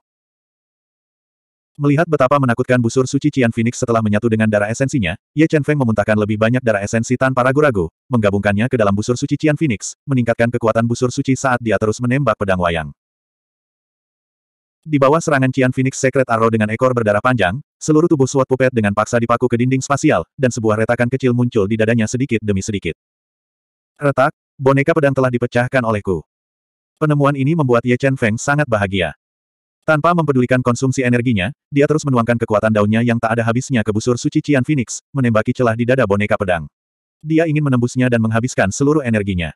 Melihat betapa menakutkan busur suci Cian Phoenix setelah menyatu dengan darah esensinya, Ye Chen Feng memuntahkan lebih banyak darah esensi tanpa ragu-ragu, menggabungkannya ke dalam busur suci Cian Phoenix, meningkatkan kekuatan busur suci saat dia terus menembak pedang wayang. Di bawah serangan Cian Phoenix Secret Arrow dengan ekor berdarah panjang, seluruh tubuh SWAT Puppet dengan paksa dipaku ke dinding spasial, dan sebuah retakan kecil muncul di dadanya sedikit demi sedikit. Retak, Boneka pedang telah dipecahkan olehku. Penemuan ini membuat Ye Chen Feng sangat bahagia. Tanpa mempedulikan konsumsi energinya, dia terus menuangkan kekuatan daunnya yang tak ada habisnya ke busur suci Cian Phoenix, menembaki celah di dada boneka pedang. Dia ingin menembusnya dan menghabiskan seluruh energinya.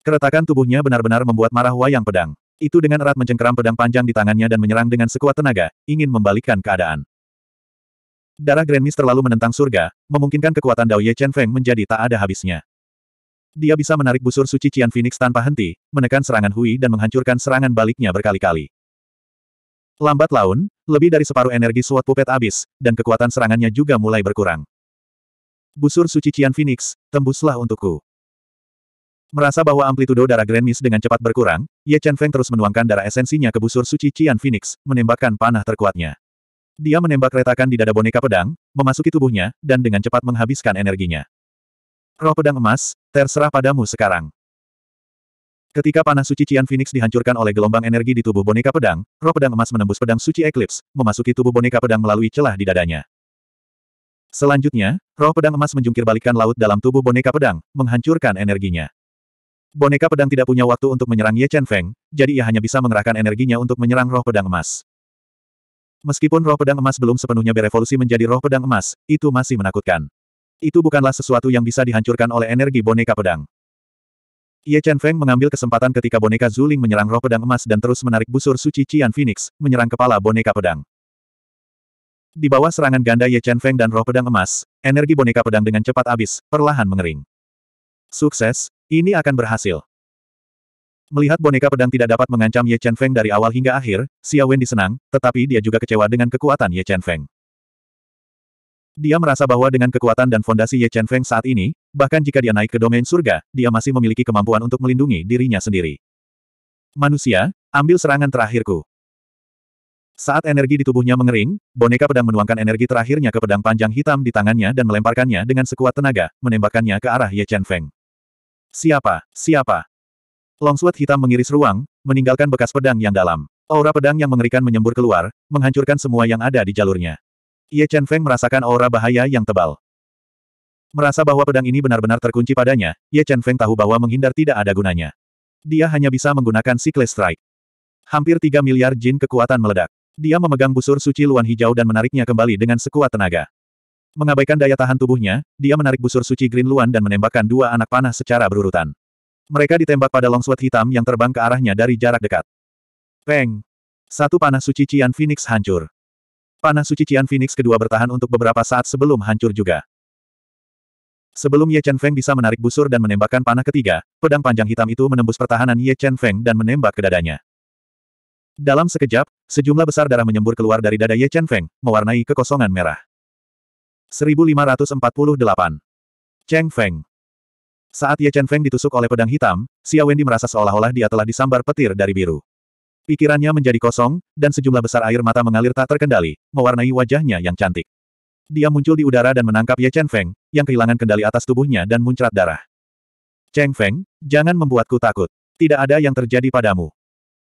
Keretakan tubuhnya benar-benar membuat marah wayang pedang. Itu dengan erat mencengkeram pedang panjang di tangannya dan menyerang dengan sekuat tenaga, ingin membalikkan keadaan. Darah Grand Mist terlalu menentang surga, memungkinkan kekuatan Dao Ye Chen Feng menjadi tak ada habisnya. Dia bisa menarik busur suci Cian Phoenix tanpa henti, menekan serangan Hui dan menghancurkan serangan baliknya berkali-kali. Lambat laun, lebih dari separuh energi suat pupet habis, dan kekuatan serangannya juga mulai berkurang. Busur suci Cian Phoenix, tembuslah untukku. Merasa bahwa amplitudo darah Grand Miss dengan cepat berkurang, Ye Chen Feng terus menuangkan darah esensinya ke busur suci Cian Phoenix, menembakkan panah terkuatnya. Dia menembak retakan di dada boneka pedang, memasuki tubuhnya, dan dengan cepat menghabiskan energinya. Roh pedang emas, terserah padamu sekarang. Ketika panah suci Cian Phoenix dihancurkan oleh gelombang energi di tubuh boneka pedang, roh pedang emas menembus pedang suci Eclipse, memasuki tubuh boneka pedang melalui celah di dadanya. Selanjutnya, roh pedang emas menjungkir balikan laut dalam tubuh boneka pedang, menghancurkan energinya. Boneka pedang tidak punya waktu untuk menyerang Ye Chen Feng, jadi ia hanya bisa mengerahkan energinya untuk menyerang roh pedang emas. Meskipun roh pedang emas belum sepenuhnya berevolusi menjadi roh pedang emas, itu masih menakutkan. Itu bukanlah sesuatu yang bisa dihancurkan oleh energi boneka pedang. Ye Chen Feng mengambil kesempatan ketika boneka Zuling menyerang roh pedang emas dan terus menarik busur suci Cian Phoenix, menyerang kepala boneka pedang. Di bawah serangan ganda Ye Chen Feng dan roh pedang emas, energi boneka pedang dengan cepat habis, perlahan mengering. Sukses, ini akan berhasil. Melihat boneka pedang tidak dapat mengancam Ye Chen Feng dari awal hingga akhir, Xia Wen disenang, tetapi dia juga kecewa dengan kekuatan Ye Chen Feng. Dia merasa bahwa dengan kekuatan dan fondasi Ye Chen Feng saat ini, bahkan jika dia naik ke domain surga, dia masih memiliki kemampuan untuk melindungi dirinya sendiri. Manusia, ambil serangan terakhirku. Saat energi di tubuhnya mengering, boneka pedang menuangkan energi terakhirnya ke pedang panjang hitam di tangannya dan melemparkannya dengan sekuat tenaga, menembakkannya ke arah Ye Chen Feng. Siapa? Siapa? Longsword hitam mengiris ruang, meninggalkan bekas pedang yang dalam. Aura pedang yang mengerikan menyembur keluar, menghancurkan semua yang ada di jalurnya. Ye Chen Feng merasakan aura bahaya yang tebal. Merasa bahwa pedang ini benar-benar terkunci padanya, Ye Chen Feng tahu bahwa menghindar tidak ada gunanya. Dia hanya bisa menggunakan Seekless Strike. Hampir 3 miliar jin kekuatan meledak. Dia memegang busur suci luan hijau dan menariknya kembali dengan sekuat tenaga. Mengabaikan daya tahan tubuhnya, dia menarik busur suci Green Luan dan menembakkan dua anak panah secara berurutan. Mereka ditembak pada longsword hitam yang terbang ke arahnya dari jarak dekat. Peng! Satu panah suci Cian Phoenix hancur. Panah suci Cian Phoenix kedua bertahan untuk beberapa saat sebelum hancur juga. Sebelum Ye Chen Feng bisa menarik busur dan menembakkan panah ketiga, pedang panjang hitam itu menembus pertahanan Ye Chen Feng dan menembak ke dadanya. Dalam sekejap, sejumlah besar darah menyembur keluar dari dada Ye Chen Feng, mewarnai kekosongan merah. 1548. Cheng Feng Saat Ye Chen Feng ditusuk oleh pedang hitam, Xia Wendy merasa seolah-olah dia telah disambar petir dari biru. Pikirannya menjadi kosong, dan sejumlah besar air mata mengalir tak terkendali, mewarnai wajahnya yang cantik. Dia muncul di udara dan menangkap Ye Chen Feng, yang kehilangan kendali atas tubuhnya dan muncrat darah. Cheng Feng, jangan membuatku takut. Tidak ada yang terjadi padamu.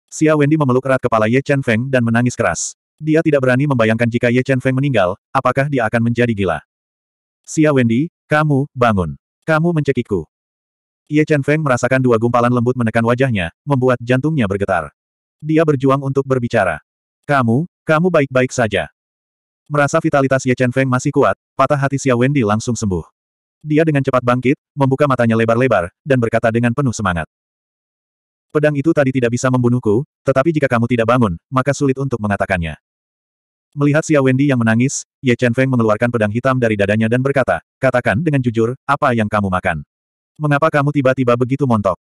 Xia Wendy memeluk erat kepala Ye Chen Feng dan menangis keras. Dia tidak berani membayangkan jika Ye Chen Feng meninggal, apakah dia akan menjadi gila. Xia Wendy, kamu, bangun. Kamu mencekikku. Ye Chen Feng merasakan dua gumpalan lembut menekan wajahnya, membuat jantungnya bergetar. Dia berjuang untuk berbicara. Kamu, kamu baik-baik saja. Merasa vitalitas Ye Chen Feng masih kuat, patah hati Xia Wendy langsung sembuh. Dia dengan cepat bangkit, membuka matanya lebar-lebar, dan berkata dengan penuh semangat. Pedang itu tadi tidak bisa membunuhku, tetapi jika kamu tidak bangun, maka sulit untuk mengatakannya. Melihat Xia Wendy yang menangis, Ye Chen Feng mengeluarkan pedang hitam dari dadanya dan berkata, katakan dengan jujur, apa yang kamu makan? Mengapa kamu tiba-tiba begitu montok?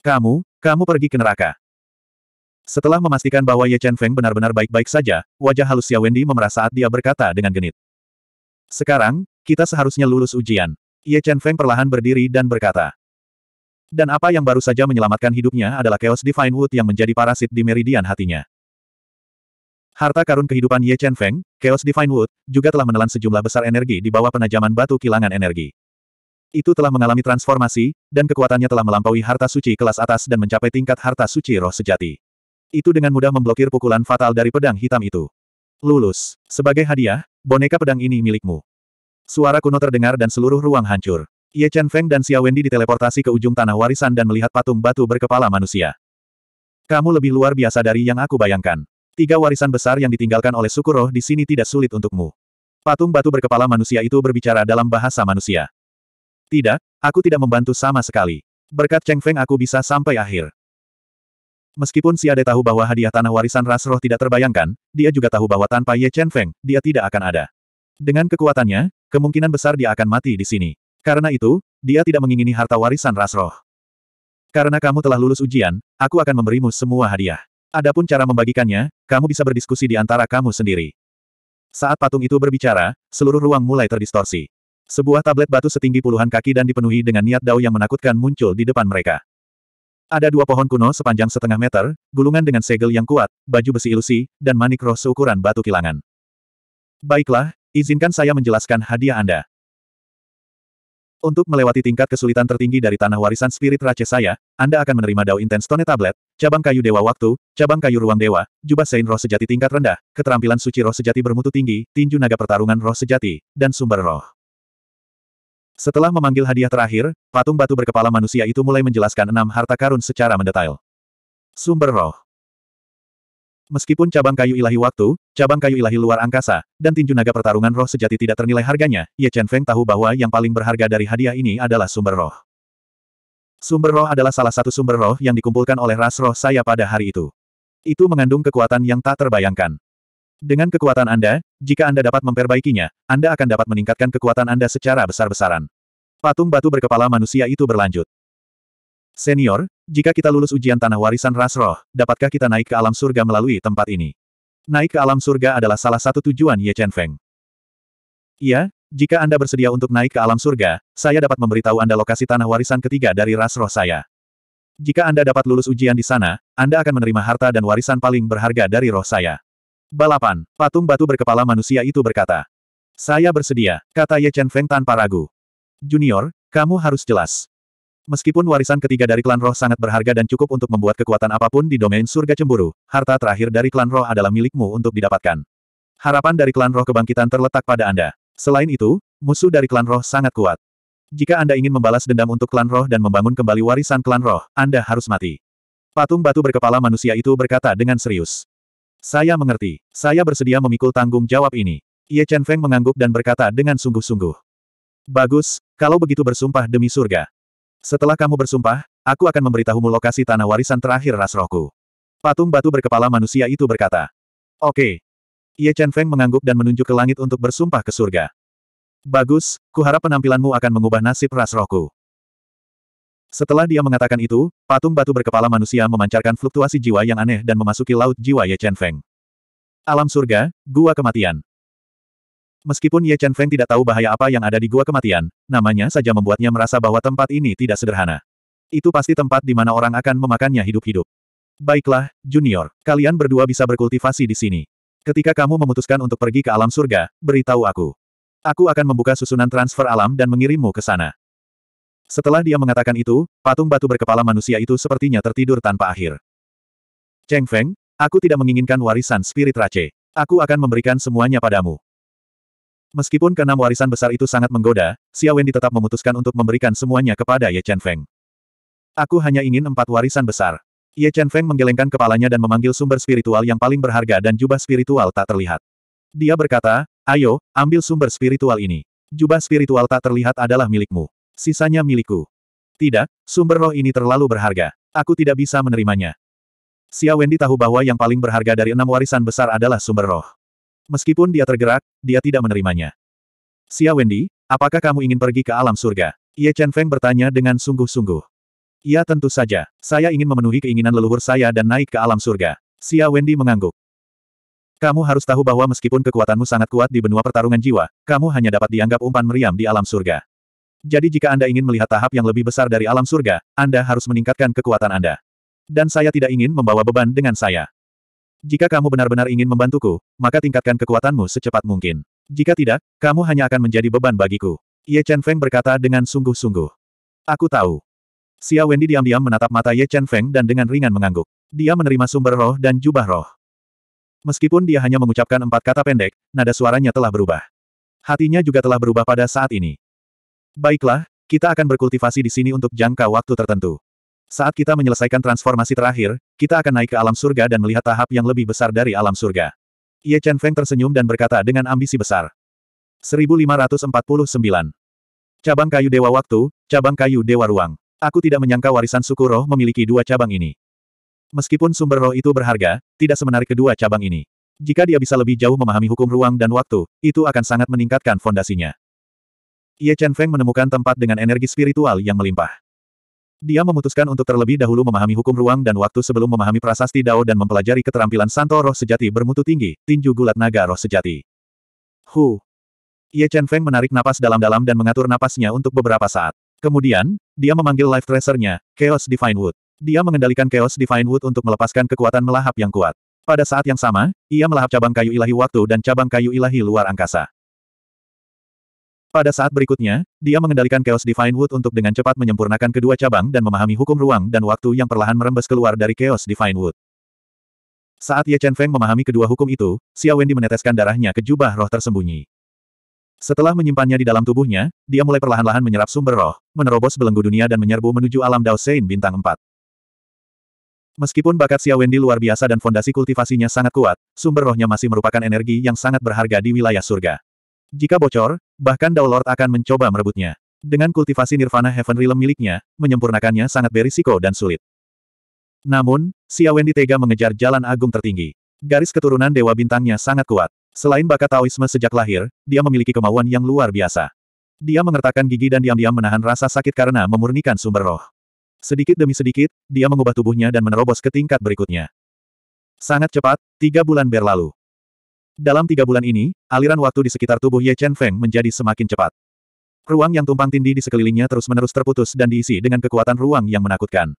Kamu, kamu pergi ke neraka. Setelah memastikan bahwa Ye Chen Feng benar-benar baik-baik saja, wajah halus Xia Wendy memerah saat dia berkata dengan genit. Sekarang, kita seharusnya lulus ujian. Ye Chen Feng perlahan berdiri dan berkata. Dan apa yang baru saja menyelamatkan hidupnya adalah Chaos Divine Wood yang menjadi parasit di meridian hatinya. Harta karun kehidupan Ye Chen Feng, Chaos Divine Wood, juga telah menelan sejumlah besar energi di bawah penajaman batu kilangan energi. Itu telah mengalami transformasi, dan kekuatannya telah melampaui harta suci kelas atas dan mencapai tingkat harta suci roh sejati. Itu dengan mudah memblokir pukulan fatal dari pedang hitam itu. Lulus. Sebagai hadiah, boneka pedang ini milikmu. Suara kuno terdengar dan seluruh ruang hancur. Ye Chen Feng dan Xia Wendy diteleportasi ke ujung tanah warisan dan melihat patung batu berkepala manusia. Kamu lebih luar biasa dari yang aku bayangkan. Tiga warisan besar yang ditinggalkan oleh suku di sini tidak sulit untukmu. Patung batu berkepala manusia itu berbicara dalam bahasa manusia. Tidak, aku tidak membantu sama sekali. Berkat Cheng Feng aku bisa sampai akhir. Meskipun si Ade tahu bahwa hadiah tanah warisan ras roh tidak terbayangkan, dia juga tahu bahwa tanpa Ye Chen Feng, dia tidak akan ada. Dengan kekuatannya, kemungkinan besar dia akan mati di sini. Karena itu, dia tidak mengingini harta warisan ras roh. Karena kamu telah lulus ujian, aku akan memberimu semua hadiah. Adapun cara membagikannya, kamu bisa berdiskusi di antara kamu sendiri. Saat patung itu berbicara, seluruh ruang mulai terdistorsi. Sebuah tablet batu setinggi puluhan kaki dan dipenuhi dengan niat dao yang menakutkan muncul di depan mereka. Ada dua pohon kuno sepanjang setengah meter, gulungan dengan segel yang kuat, baju besi ilusi, dan manik roh seukuran batu kilangan. Baiklah, izinkan saya menjelaskan hadiah Anda. Untuk melewati tingkat kesulitan tertinggi dari tanah warisan spirit race saya, Anda akan menerima Dao Intense Tone Tablet, cabang kayu dewa waktu, cabang kayu ruang dewa, jubah sein roh sejati tingkat rendah, keterampilan suci roh sejati bermutu tinggi, tinju naga pertarungan roh sejati, dan sumber roh. Setelah memanggil hadiah terakhir, patung batu berkepala manusia itu mulai menjelaskan enam harta karun secara mendetail. Sumber roh. Meskipun cabang kayu ilahi waktu, cabang kayu ilahi luar angkasa, dan tinju naga pertarungan roh sejati tidak ternilai harganya, Ye Chen Feng tahu bahwa yang paling berharga dari hadiah ini adalah sumber roh. Sumber roh adalah salah satu sumber roh yang dikumpulkan oleh ras roh saya pada hari itu. Itu mengandung kekuatan yang tak terbayangkan. Dengan kekuatan Anda, jika Anda dapat memperbaikinya, Anda akan dapat meningkatkan kekuatan Anda secara besar-besaran. Patung batu berkepala manusia itu berlanjut. Senior, jika kita lulus ujian tanah warisan ras roh, dapatkah kita naik ke alam surga melalui tempat ini? Naik ke alam surga adalah salah satu tujuan Ye Chen Feng. Iya, jika Anda bersedia untuk naik ke alam surga, saya dapat memberitahu Anda lokasi tanah warisan ketiga dari ras roh saya. Jika Anda dapat lulus ujian di sana, Anda akan menerima harta dan warisan paling berharga dari roh saya. Balapan, patung batu berkepala manusia itu berkata. Saya bersedia, kata Ye Chen Feng tanpa ragu. Junior, kamu harus jelas. Meskipun warisan ketiga dari klan roh sangat berharga dan cukup untuk membuat kekuatan apapun di domain surga cemburu, harta terakhir dari klan roh adalah milikmu untuk didapatkan. Harapan dari klan roh kebangkitan terletak pada Anda. Selain itu, musuh dari klan roh sangat kuat. Jika Anda ingin membalas dendam untuk klan roh dan membangun kembali warisan klan roh, Anda harus mati. Patung batu berkepala manusia itu berkata dengan serius. Saya mengerti. Saya bersedia memikul tanggung jawab ini. Ye Chen Feng mengangguk dan berkata dengan sungguh-sungguh. Bagus, kalau begitu bersumpah demi surga. Setelah kamu bersumpah, aku akan memberitahumu lokasi tanah warisan terakhir ras rohku. Patung batu berkepala manusia itu berkata. Oke. Ye Chen Feng mengangguk dan menunjuk ke langit untuk bersumpah ke surga. Bagus, kuharap penampilanmu akan mengubah nasib ras rohku. Setelah dia mengatakan itu, patung batu berkepala manusia memancarkan fluktuasi jiwa yang aneh dan memasuki laut jiwa Ye Chen Feng. Alam surga, Gua Kematian. Meskipun Ye Chen Feng tidak tahu bahaya apa yang ada di Gua Kematian, namanya saja membuatnya merasa bahwa tempat ini tidak sederhana. Itu pasti tempat di mana orang akan memakannya hidup-hidup. Baiklah, Junior, kalian berdua bisa berkultivasi di sini. Ketika kamu memutuskan untuk pergi ke alam surga, beritahu aku. Aku akan membuka susunan transfer alam dan mengirimmu ke sana. Setelah dia mengatakan itu, patung batu berkepala manusia itu sepertinya tertidur tanpa akhir. Cheng Feng, aku tidak menginginkan warisan spirit race. Aku akan memberikan semuanya padamu. Meskipun keenam warisan besar itu sangat menggoda, Xia Wendy tetap memutuskan untuk memberikan semuanya kepada Ye Chen Feng. Aku hanya ingin empat warisan besar. Ye Chen Feng menggelengkan kepalanya dan memanggil sumber spiritual yang paling berharga dan jubah spiritual tak terlihat. Dia berkata, ayo, ambil sumber spiritual ini. Jubah spiritual tak terlihat adalah milikmu sisanya milikku. Tidak, sumber roh ini terlalu berharga. Aku tidak bisa menerimanya. Xia Wendy tahu bahwa yang paling berharga dari enam warisan besar adalah sumber roh. Meskipun dia tergerak, dia tidak menerimanya. Xia Wendy, apakah kamu ingin pergi ke alam surga? Ye Chen Feng bertanya dengan sungguh-sungguh. Ya tentu saja, saya ingin memenuhi keinginan leluhur saya dan naik ke alam surga. Xia Wendy mengangguk. Kamu harus tahu bahwa meskipun kekuatanmu sangat kuat di benua pertarungan jiwa, kamu hanya dapat dianggap umpan meriam di alam surga. Jadi jika Anda ingin melihat tahap yang lebih besar dari alam surga, Anda harus meningkatkan kekuatan Anda. Dan saya tidak ingin membawa beban dengan saya. Jika kamu benar-benar ingin membantuku, maka tingkatkan kekuatanmu secepat mungkin. Jika tidak, kamu hanya akan menjadi beban bagiku. Ye Chen Feng berkata dengan sungguh-sungguh. Aku tahu. Xia Wendy diam-diam menatap mata Ye Chen Feng dan dengan ringan mengangguk. Dia menerima sumber roh dan jubah roh. Meskipun dia hanya mengucapkan empat kata pendek, nada suaranya telah berubah. Hatinya juga telah berubah pada saat ini. Baiklah, kita akan berkultivasi di sini untuk jangka waktu tertentu. Saat kita menyelesaikan transformasi terakhir, kita akan naik ke alam surga dan melihat tahap yang lebih besar dari alam surga. Ye Chen Feng tersenyum dan berkata dengan ambisi besar. 1549. Cabang kayu dewa waktu, cabang kayu dewa ruang. Aku tidak menyangka warisan suku roh memiliki dua cabang ini. Meskipun sumber roh itu berharga, tidak semenarik kedua cabang ini. Jika dia bisa lebih jauh memahami hukum ruang dan waktu, itu akan sangat meningkatkan fondasinya. Ye Chen Feng menemukan tempat dengan energi spiritual yang melimpah. Dia memutuskan untuk terlebih dahulu memahami hukum ruang dan waktu sebelum memahami prasasti Dao dan mempelajari keterampilan Santo Roh Sejati bermutu tinggi, tinju gulat naga roh sejati. Hu. Ye Chen Feng menarik napas dalam-dalam dan mengatur napasnya untuk beberapa saat. Kemudian, dia memanggil life Tracer-nya Chaos Divine Wood. Dia mengendalikan Chaos Divine Wood untuk melepaskan kekuatan melahap yang kuat. Pada saat yang sama, ia melahap cabang kayu ilahi waktu dan cabang kayu ilahi luar angkasa. Pada saat berikutnya, dia mengendalikan Chaos Divine Wood untuk dengan cepat menyempurnakan kedua cabang dan memahami hukum ruang dan waktu yang perlahan merembes keluar dari Chaos Divine Wood. Saat Ye Chen Feng memahami kedua hukum itu, Xia Wendy meneteskan darahnya ke jubah roh tersembunyi. Setelah menyimpannya di dalam tubuhnya, dia mulai perlahan-lahan menyerap sumber roh, menerobos belenggu dunia dan menyerbu menuju alam Dao Sein bintang 4. Meskipun bakat Xia Wendy luar biasa dan fondasi kultivasinya sangat kuat, sumber rohnya masih merupakan energi yang sangat berharga di wilayah surga. Jika bocor, bahkan Daulord akan mencoba merebutnya. Dengan kultivasi Nirvana Heaven Realm miliknya, menyempurnakannya sangat berisiko dan sulit. Namun, Xia Wendy tega mengejar jalan agung tertinggi. Garis keturunan Dewa Bintangnya sangat kuat. Selain bakat Taoisme sejak lahir, dia memiliki kemauan yang luar biasa. Dia mengertakkan gigi dan diam-diam menahan rasa sakit karena memurnikan sumber roh. Sedikit demi sedikit, dia mengubah tubuhnya dan menerobos ke tingkat berikutnya. Sangat cepat, tiga bulan berlalu. Dalam tiga bulan ini, aliran waktu di sekitar tubuh Ye Chen Feng menjadi semakin cepat. Ruang yang tumpang tindih di sekelilingnya terus-menerus terputus dan diisi dengan kekuatan ruang yang menakutkan.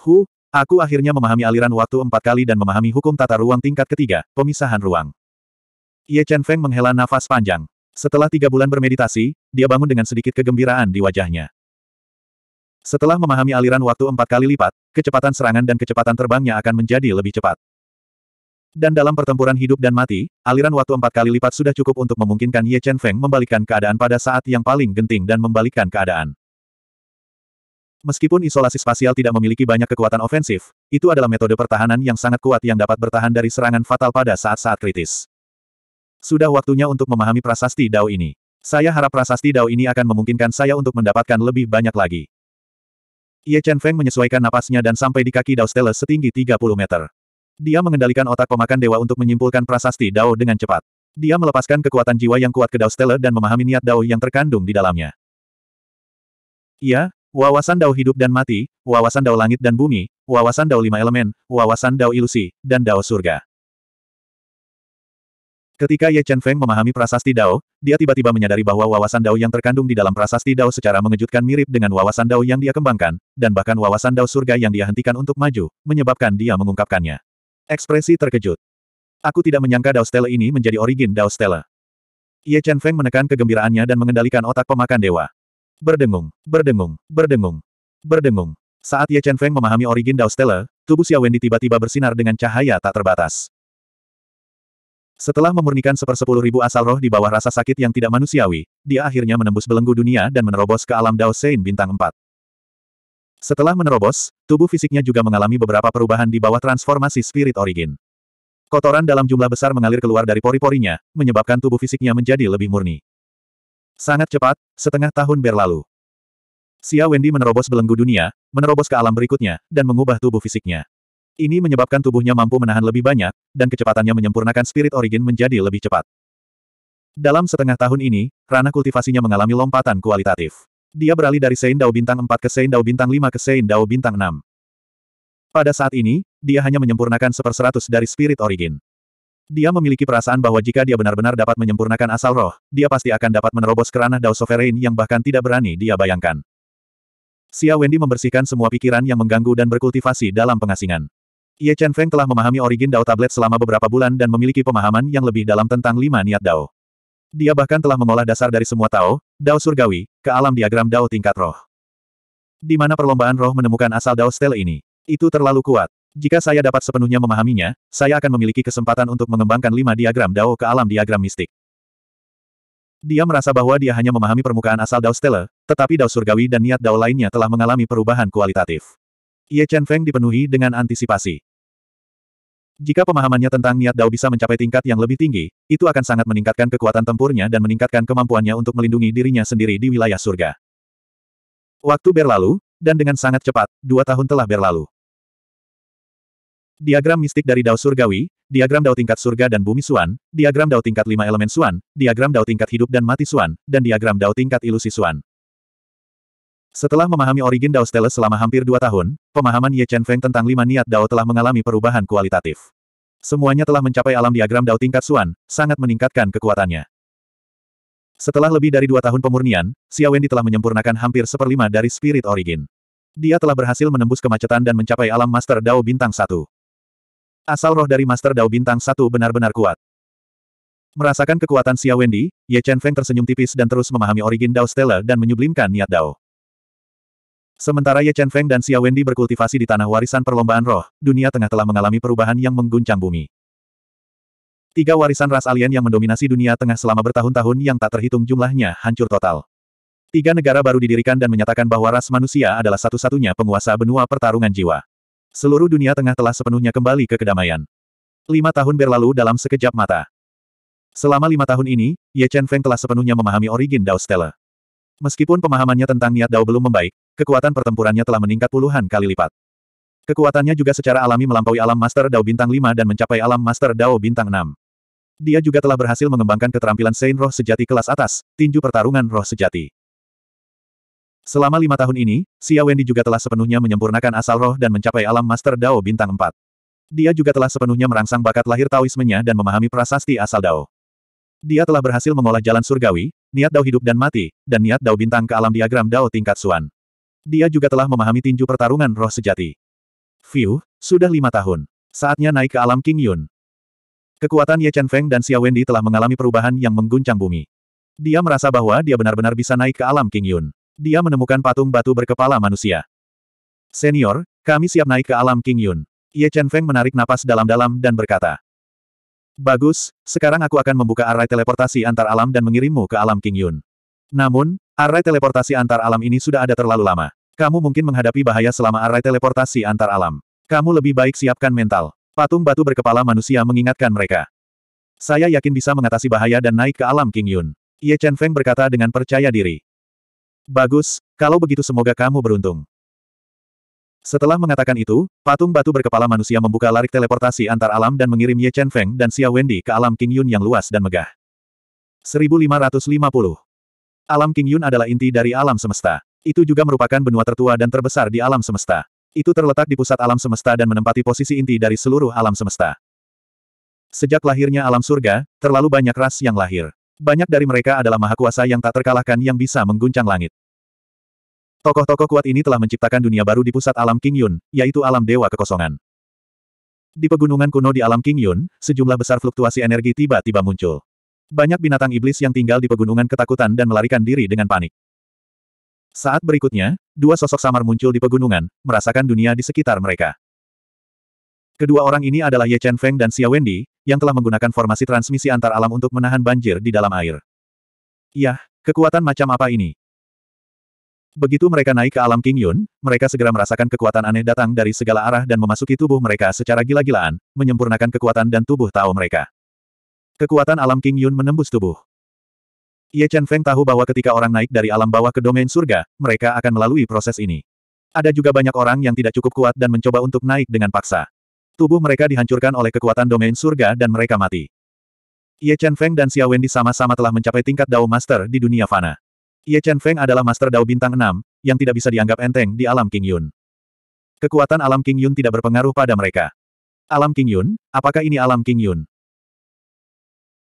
Hu, aku akhirnya memahami aliran waktu empat kali dan memahami hukum tata ruang tingkat ketiga, pemisahan ruang. Ye Chen Feng menghela nafas panjang. Setelah tiga bulan bermeditasi, dia bangun dengan sedikit kegembiraan di wajahnya. Setelah memahami aliran waktu empat kali lipat, kecepatan serangan dan kecepatan terbangnya akan menjadi lebih cepat. Dan dalam pertempuran hidup dan mati, aliran waktu empat kali lipat sudah cukup untuk memungkinkan Ye Chen Feng membalikkan keadaan pada saat yang paling genting dan membalikkan keadaan. Meskipun isolasi spasial tidak memiliki banyak kekuatan ofensif, itu adalah metode pertahanan yang sangat kuat yang dapat bertahan dari serangan fatal pada saat-saat kritis. Sudah waktunya untuk memahami prasasti Dao ini. Saya harap prasasti Dao ini akan memungkinkan saya untuk mendapatkan lebih banyak lagi. Ye Chen Feng menyesuaikan napasnya dan sampai di kaki Dao Stella setinggi 30 meter. Dia mengendalikan otak pemakan dewa untuk menyimpulkan prasasti Dao dengan cepat. Dia melepaskan kekuatan jiwa yang kuat ke Dao Stella dan memahami niat Dao yang terkandung di dalamnya. Ia, wawasan Dao hidup dan mati, wawasan Dao langit dan bumi, wawasan Dao lima elemen, wawasan Dao ilusi, dan Dao surga. Ketika Ye Chen Feng memahami prasasti Dao, dia tiba-tiba menyadari bahwa wawasan Dao yang terkandung di dalam prasasti Dao secara mengejutkan mirip dengan wawasan Dao yang dia kembangkan, dan bahkan wawasan Dao surga yang dia hentikan untuk maju, menyebabkan dia mengungkapkannya. Ekspresi terkejut. Aku tidak menyangka Dao Stella ini menjadi origin Dao Stella. Ye Chen Feng menekan kegembiraannya dan mengendalikan otak pemakan dewa. Berdengung, berdengung, berdengung, berdengung. Saat Ye Chen Feng memahami origin Dao Stella, tubuh Xia Wendy tiba-tiba bersinar dengan cahaya tak terbatas. Setelah memurnikan sepersepuluh ribu asal roh di bawah rasa sakit yang tidak manusiawi, dia akhirnya menembus belenggu dunia dan menerobos ke alam Dao Sein bintang 4. Setelah menerobos, tubuh fisiknya juga mengalami beberapa perubahan di bawah transformasi Spirit Origin. Kotoran dalam jumlah besar mengalir keluar dari pori-porinya, menyebabkan tubuh fisiknya menjadi lebih murni. Sangat cepat, setengah tahun berlalu. Xia Wendy menerobos belenggu dunia, menerobos ke alam berikutnya, dan mengubah tubuh fisiknya. Ini menyebabkan tubuhnya mampu menahan lebih banyak, dan kecepatannya menyempurnakan Spirit Origin menjadi lebih cepat. Dalam setengah tahun ini, ranah kultivasinya mengalami lompatan kualitatif. Dia beralih dari Dao bintang 4 ke Dao bintang 5 ke Dao bintang 6. Pada saat ini, dia hanya menyempurnakan seperseratus dari Spirit Origin. Dia memiliki perasaan bahwa jika dia benar-benar dapat menyempurnakan asal roh, dia pasti akan dapat menerobos kerana Dao Sovereign yang bahkan tidak berani dia bayangkan. Xia Wendy membersihkan semua pikiran yang mengganggu dan berkultivasi dalam pengasingan. Ye Chen Feng telah memahami origin Dao Tablet selama beberapa bulan dan memiliki pemahaman yang lebih dalam tentang lima niat Dao. Dia bahkan telah mengolah dasar dari semua Tao, Dao surgawi, ke alam diagram Dao tingkat roh. Di mana perlombaan roh menemukan asal Dao stele ini. Itu terlalu kuat. Jika saya dapat sepenuhnya memahaminya, saya akan memiliki kesempatan untuk mengembangkan lima diagram Dao ke alam diagram mistik. Dia merasa bahwa dia hanya memahami permukaan asal Dao Stella, tetapi Dao Surgawi dan niat Dao lainnya telah mengalami perubahan kualitatif. Ye Chen Feng dipenuhi dengan antisipasi. Jika pemahamannya tentang niat Dao bisa mencapai tingkat yang lebih tinggi, itu akan sangat meningkatkan kekuatan tempurnya dan meningkatkan kemampuannya untuk melindungi dirinya sendiri di wilayah surga. Waktu berlalu, dan dengan sangat cepat, dua tahun telah berlalu. Diagram mistik dari Dao Surgawi, diagram Dao tingkat surga dan bumi Suan, diagram Dao tingkat lima elemen Suan, diagram Dao tingkat hidup dan mati Suan, dan diagram Dao tingkat ilusi Suan. Setelah memahami origin Dao Steles selama hampir dua tahun, pemahaman Ye Chen Feng tentang lima niat Dao telah mengalami perubahan kualitatif. Semuanya telah mencapai alam diagram Dao tingkat Suan, sangat meningkatkan kekuatannya. Setelah lebih dari dua tahun pemurnian, Xia Wendy telah menyempurnakan hampir seperlima dari spirit origin. Dia telah berhasil menembus kemacetan dan mencapai alam Master Dao Bintang satu. Asal roh dari Master Dao Bintang satu benar-benar kuat. Merasakan kekuatan Xia Wendy, Ye Chen Feng tersenyum tipis dan terus memahami origin Dao Stella dan menyublimkan niat Dao. Sementara Ye Chen Feng dan Xia Wendy berkultivasi di tanah warisan perlombaan roh, dunia tengah telah mengalami perubahan yang mengguncang bumi. Tiga warisan ras alien yang mendominasi dunia tengah selama bertahun-tahun yang tak terhitung jumlahnya hancur total. Tiga negara baru didirikan dan menyatakan bahwa ras manusia adalah satu-satunya penguasa benua pertarungan jiwa. Seluruh dunia tengah telah sepenuhnya kembali ke kedamaian. Lima tahun berlalu dalam sekejap mata. Selama lima tahun ini, Ye Chen Feng telah sepenuhnya memahami origin Dao Stella. Meskipun pemahamannya tentang niat Dao belum membaik, kekuatan pertempurannya telah meningkat puluhan kali lipat. Kekuatannya juga secara alami melampaui alam Master Dao bintang 5 dan mencapai alam Master Dao bintang 6. Dia juga telah berhasil mengembangkan keterampilan Sein Roh Sejati kelas atas, tinju pertarungan roh sejati. Selama lima tahun ini, Xia Wendy juga telah sepenuhnya menyempurnakan asal roh dan mencapai alam Master Dao bintang 4. Dia juga telah sepenuhnya merangsang bakat lahir Taoismenya dan memahami prasasti asal Dao. Dia telah berhasil mengolah jalan surgawi, niat Dao hidup dan mati, dan niat Dao bintang ke alam diagram Dao tingkat Suan. Dia juga telah memahami tinju pertarungan roh sejati. View, sudah lima tahun. Saatnya naik ke alam King Yun. Kekuatan Ye Chen Feng dan Xia Wendy telah mengalami perubahan yang mengguncang bumi. Dia merasa bahwa dia benar-benar bisa naik ke alam King Yun. Dia menemukan patung batu berkepala manusia. Senior, kami siap naik ke alam King Yun. Ye Chen Feng menarik napas dalam-dalam dan berkata. Bagus, sekarang aku akan membuka array teleportasi antar alam dan mengirimmu ke alam King Yun. Namun, array teleportasi antar alam ini sudah ada terlalu lama. Kamu mungkin menghadapi bahaya selama array teleportasi antar alam. Kamu lebih baik siapkan mental. Patung batu berkepala manusia mengingatkan mereka. Saya yakin bisa mengatasi bahaya dan naik ke alam King Yun. Ye Chen Feng berkata dengan percaya diri. Bagus, kalau begitu semoga kamu beruntung. Setelah mengatakan itu, patung batu berkepala manusia membuka larik teleportasi antar alam dan mengirim Ye Chen Feng dan Xia Wendy ke alam King Yun yang luas dan megah. 1550 Alam King Yun adalah inti dari alam semesta. Itu juga merupakan benua tertua dan terbesar di alam semesta. Itu terletak di pusat alam semesta dan menempati posisi inti dari seluruh alam semesta. Sejak lahirnya alam surga, terlalu banyak ras yang lahir. Banyak dari mereka adalah kuasa yang tak terkalahkan yang bisa mengguncang langit. Tokoh-tokoh kuat ini telah menciptakan dunia baru di pusat alam King Yun, yaitu alam dewa kekosongan. Di pegunungan kuno di alam King Yun, sejumlah besar fluktuasi energi tiba-tiba muncul. Banyak binatang iblis yang tinggal di pegunungan ketakutan dan melarikan diri dengan panik. Saat berikutnya, dua sosok samar muncul di pegunungan, merasakan dunia di sekitar mereka. Kedua orang ini adalah Ye Chen Feng dan Xia Wendy, yang telah menggunakan formasi transmisi antar alam untuk menahan banjir di dalam air. Yah, kekuatan macam apa ini? Begitu mereka naik ke alam King Yun, mereka segera merasakan kekuatan aneh datang dari segala arah dan memasuki tubuh mereka secara gila-gilaan, menyempurnakan kekuatan dan tubuh Tao mereka. Kekuatan alam King Yun menembus tubuh. Ye Chen Feng tahu bahwa ketika orang naik dari alam bawah ke domain surga, mereka akan melalui proses ini. Ada juga banyak orang yang tidak cukup kuat dan mencoba untuk naik dengan paksa. Tubuh mereka dihancurkan oleh kekuatan domain surga dan mereka mati. Ye Chen Feng dan Xia Wendy sama-sama telah mencapai tingkat Dao Master di dunia fana. Ye Chen Feng adalah Master Dao Bintang 6, yang tidak bisa dianggap enteng di alam King Yun. Kekuatan alam King Yun tidak berpengaruh pada mereka. Alam King Yun, apakah ini alam King Yun?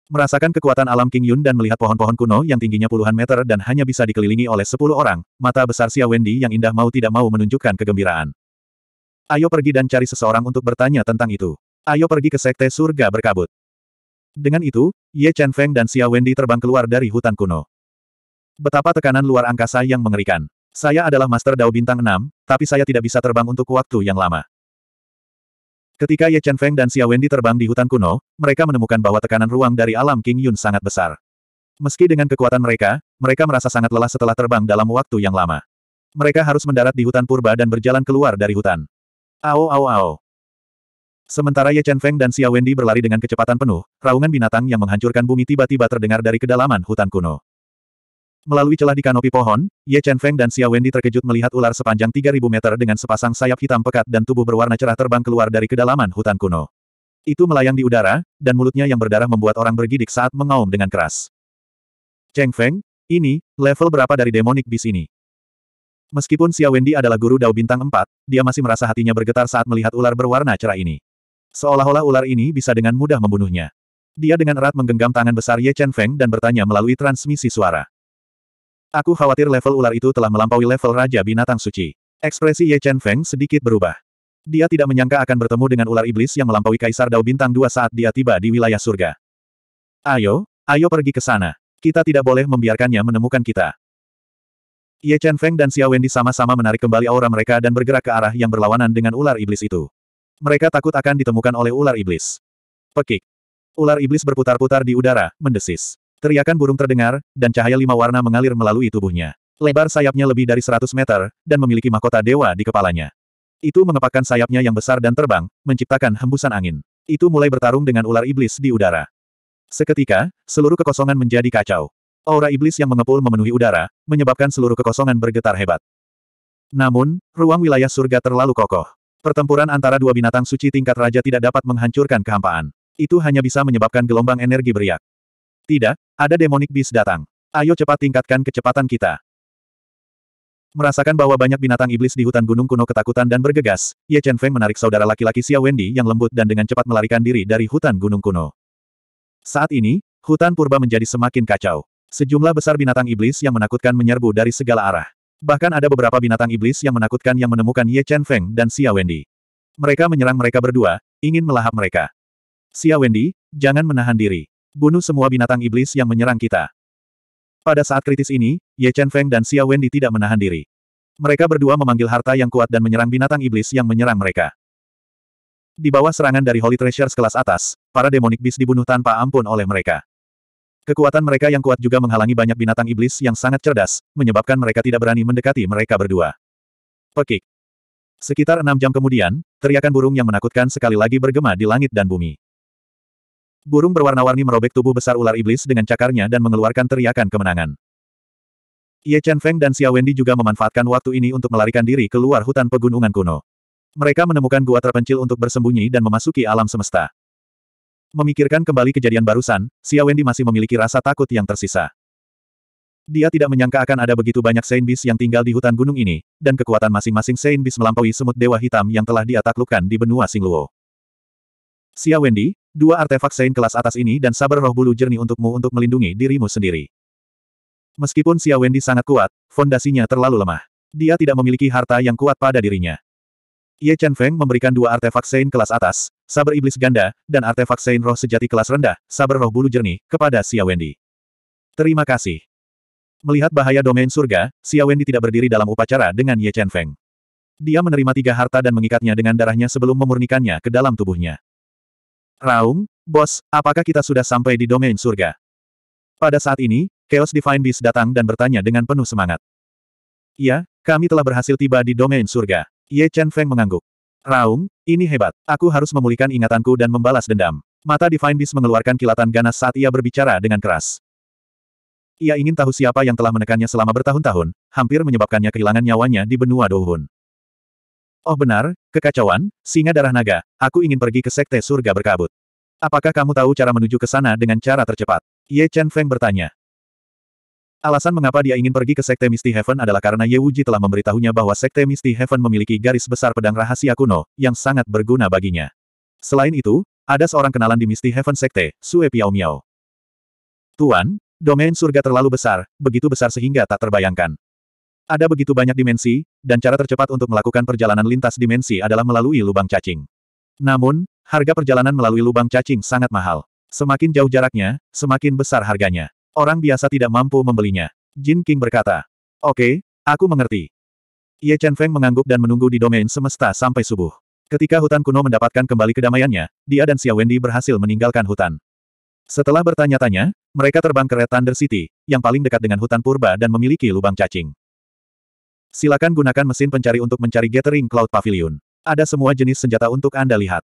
Merasakan kekuatan alam King Yun dan melihat pohon-pohon kuno yang tingginya puluhan meter dan hanya bisa dikelilingi oleh sepuluh orang, mata besar Xia Wendy yang indah mau tidak mau menunjukkan kegembiraan. Ayo pergi dan cari seseorang untuk bertanya tentang itu. Ayo pergi ke Sekte Surga Berkabut. Dengan itu, Ye Chen Feng dan Xia Wendy terbang keluar dari hutan kuno. Betapa tekanan luar angkasa yang mengerikan. Saya adalah Master Dao Bintang 6, tapi saya tidak bisa terbang untuk waktu yang lama. Ketika Ye Chen Feng dan Xia Wendy terbang di hutan kuno, mereka menemukan bahwa tekanan ruang dari alam King Yun sangat besar. Meski dengan kekuatan mereka, mereka merasa sangat lelah setelah terbang dalam waktu yang lama. Mereka harus mendarat di hutan purba dan berjalan keluar dari hutan. Ao ao ao. Sementara Ye Chen Feng dan Xia Wendy berlari dengan kecepatan penuh, raungan binatang yang menghancurkan bumi tiba-tiba terdengar dari kedalaman hutan kuno. Melalui celah di kanopi pohon, Ye Chen Feng dan Xia Wendy terkejut melihat ular sepanjang 3000 meter dengan sepasang sayap hitam pekat dan tubuh berwarna cerah terbang keluar dari kedalaman hutan kuno. Itu melayang di udara, dan mulutnya yang berdarah membuat orang bergidik saat mengaum dengan keras. Cheng Feng, ini, level berapa dari demonic bis ini? Meskipun Xia Wendy adalah guru Dao Bintang 4, dia masih merasa hatinya bergetar saat melihat ular berwarna cerah ini. Seolah-olah ular ini bisa dengan mudah membunuhnya. Dia dengan erat menggenggam tangan besar Ye Chen Feng dan bertanya melalui transmisi suara. Aku khawatir level ular itu telah melampaui level Raja Binatang Suci. Ekspresi Ye Chen Feng sedikit berubah. Dia tidak menyangka akan bertemu dengan ular iblis yang melampaui Kaisar Dao Bintang Dua saat dia tiba di wilayah surga. Ayo, ayo pergi ke sana. Kita tidak boleh membiarkannya menemukan kita. Ye Chen Feng dan Xiao Wendy sama-sama menarik kembali aura mereka dan bergerak ke arah yang berlawanan dengan ular iblis itu. Mereka takut akan ditemukan oleh ular iblis. Pekik. Ular iblis berputar-putar di udara, mendesis. Teriakan burung terdengar, dan cahaya lima warna mengalir melalui tubuhnya. Lebar sayapnya lebih dari 100 meter, dan memiliki mahkota dewa di kepalanya. Itu mengepakkan sayapnya yang besar dan terbang, menciptakan hembusan angin. Itu mulai bertarung dengan ular iblis di udara. Seketika, seluruh kekosongan menjadi kacau. Aura iblis yang mengepul memenuhi udara, menyebabkan seluruh kekosongan bergetar hebat. Namun, ruang wilayah surga terlalu kokoh. Pertempuran antara dua binatang suci tingkat raja tidak dapat menghancurkan kehampaan. Itu hanya bisa menyebabkan gelombang energi beriak. Tidak, ada demonic beast datang. Ayo cepat tingkatkan kecepatan kita. Merasakan bahwa banyak binatang iblis di hutan gunung kuno ketakutan dan bergegas, Ye Chen Feng menarik saudara laki-laki Xia Wendy yang lembut dan dengan cepat melarikan diri dari hutan gunung kuno. Saat ini, hutan purba menjadi semakin kacau. Sejumlah besar binatang iblis yang menakutkan menyerbu dari segala arah. Bahkan ada beberapa binatang iblis yang menakutkan yang menemukan Ye Chen Feng dan Xia Wendy. Mereka menyerang mereka berdua, ingin melahap mereka. Xia Wendy, jangan menahan diri. Bunuh semua binatang iblis yang menyerang kita. Pada saat kritis ini, Ye Chen Feng dan Xia Wendy tidak menahan diri. Mereka berdua memanggil harta yang kuat dan menyerang binatang iblis yang menyerang mereka. Di bawah serangan dari Holy Treasures kelas atas, para demonic bis dibunuh tanpa ampun oleh mereka. Kekuatan mereka yang kuat juga menghalangi banyak binatang iblis yang sangat cerdas, menyebabkan mereka tidak berani mendekati mereka berdua. Pekik. Sekitar enam jam kemudian, teriakan burung yang menakutkan sekali lagi bergema di langit dan bumi. Burung berwarna-warni merobek tubuh besar ular iblis dengan cakarnya dan mengeluarkan teriakan kemenangan. Ye Chen Feng dan Xia Wendy juga memanfaatkan waktu ini untuk melarikan diri keluar hutan pegunungan kuno. Mereka menemukan gua terpencil untuk bersembunyi dan memasuki alam semesta. Memikirkan kembali kejadian barusan, Xia Wendy masih memiliki rasa takut yang tersisa. Dia tidak menyangka akan ada begitu banyak Saint Beast yang tinggal di hutan gunung ini, dan kekuatan masing-masing Saint Beast melampaui semut dewa hitam yang telah dia taklukkan di benua Singluo. Xia Wendy, Dua artefak Sein kelas atas ini dan sabar roh bulu jernih untukmu untuk melindungi dirimu sendiri. Meskipun Xia Wendy sangat kuat, fondasinya terlalu lemah. Dia tidak memiliki harta yang kuat pada dirinya. Ye Chen Feng memberikan dua artefak Sein kelas atas, sabar iblis ganda, dan artefak Sein roh sejati kelas rendah, sabar roh bulu jernih, kepada Xia Wendy. Terima kasih. Melihat bahaya domain surga, Xia Wendy tidak berdiri dalam upacara dengan Ye Chen Feng. Dia menerima tiga harta dan mengikatnya dengan darahnya sebelum memurnikannya ke dalam tubuhnya. Raung, bos, apakah kita sudah sampai di domain surga? Pada saat ini, Chaos Divine Beast datang dan bertanya dengan penuh semangat. Iya, kami telah berhasil tiba di domain surga. Ye Chen Feng mengangguk. Raung, ini hebat. Aku harus memulihkan ingatanku dan membalas dendam. Mata Divine Beast mengeluarkan kilatan ganas saat ia berbicara dengan keras. Ia ingin tahu siapa yang telah menekannya selama bertahun-tahun, hampir menyebabkannya kehilangan nyawanya di benua Douhun. Oh benar, kekacauan, singa darah naga, aku ingin pergi ke sekte surga berkabut. Apakah kamu tahu cara menuju ke sana dengan cara tercepat? Ye Chen Feng bertanya. Alasan mengapa dia ingin pergi ke sekte Misty Heaven adalah karena Ye Wuji telah memberitahunya bahwa sekte Misty Heaven memiliki garis besar pedang rahasia kuno, yang sangat berguna baginya. Selain itu, ada seorang kenalan di Misty Heaven Sekte, Sue Piao Miao. Tuan, domain surga terlalu besar, begitu besar sehingga tak terbayangkan. Ada begitu banyak dimensi, dan cara tercepat untuk melakukan perjalanan lintas dimensi adalah melalui lubang cacing. Namun, harga perjalanan melalui lubang cacing sangat mahal. Semakin jauh jaraknya, semakin besar harganya. Orang biasa tidak mampu membelinya. Jin King berkata, Oke, okay, aku mengerti. Ye Chen Feng mengangguk dan menunggu di domain semesta sampai subuh. Ketika hutan kuno mendapatkan kembali kedamaiannya, dia dan Xia Wendy berhasil meninggalkan hutan. Setelah bertanya-tanya, mereka terbang ke Red Thunder City, yang paling dekat dengan hutan purba dan memiliki lubang cacing. Silakan gunakan mesin pencari untuk mencari Gathering Cloud Pavilion. Ada semua jenis senjata untuk Anda lihat.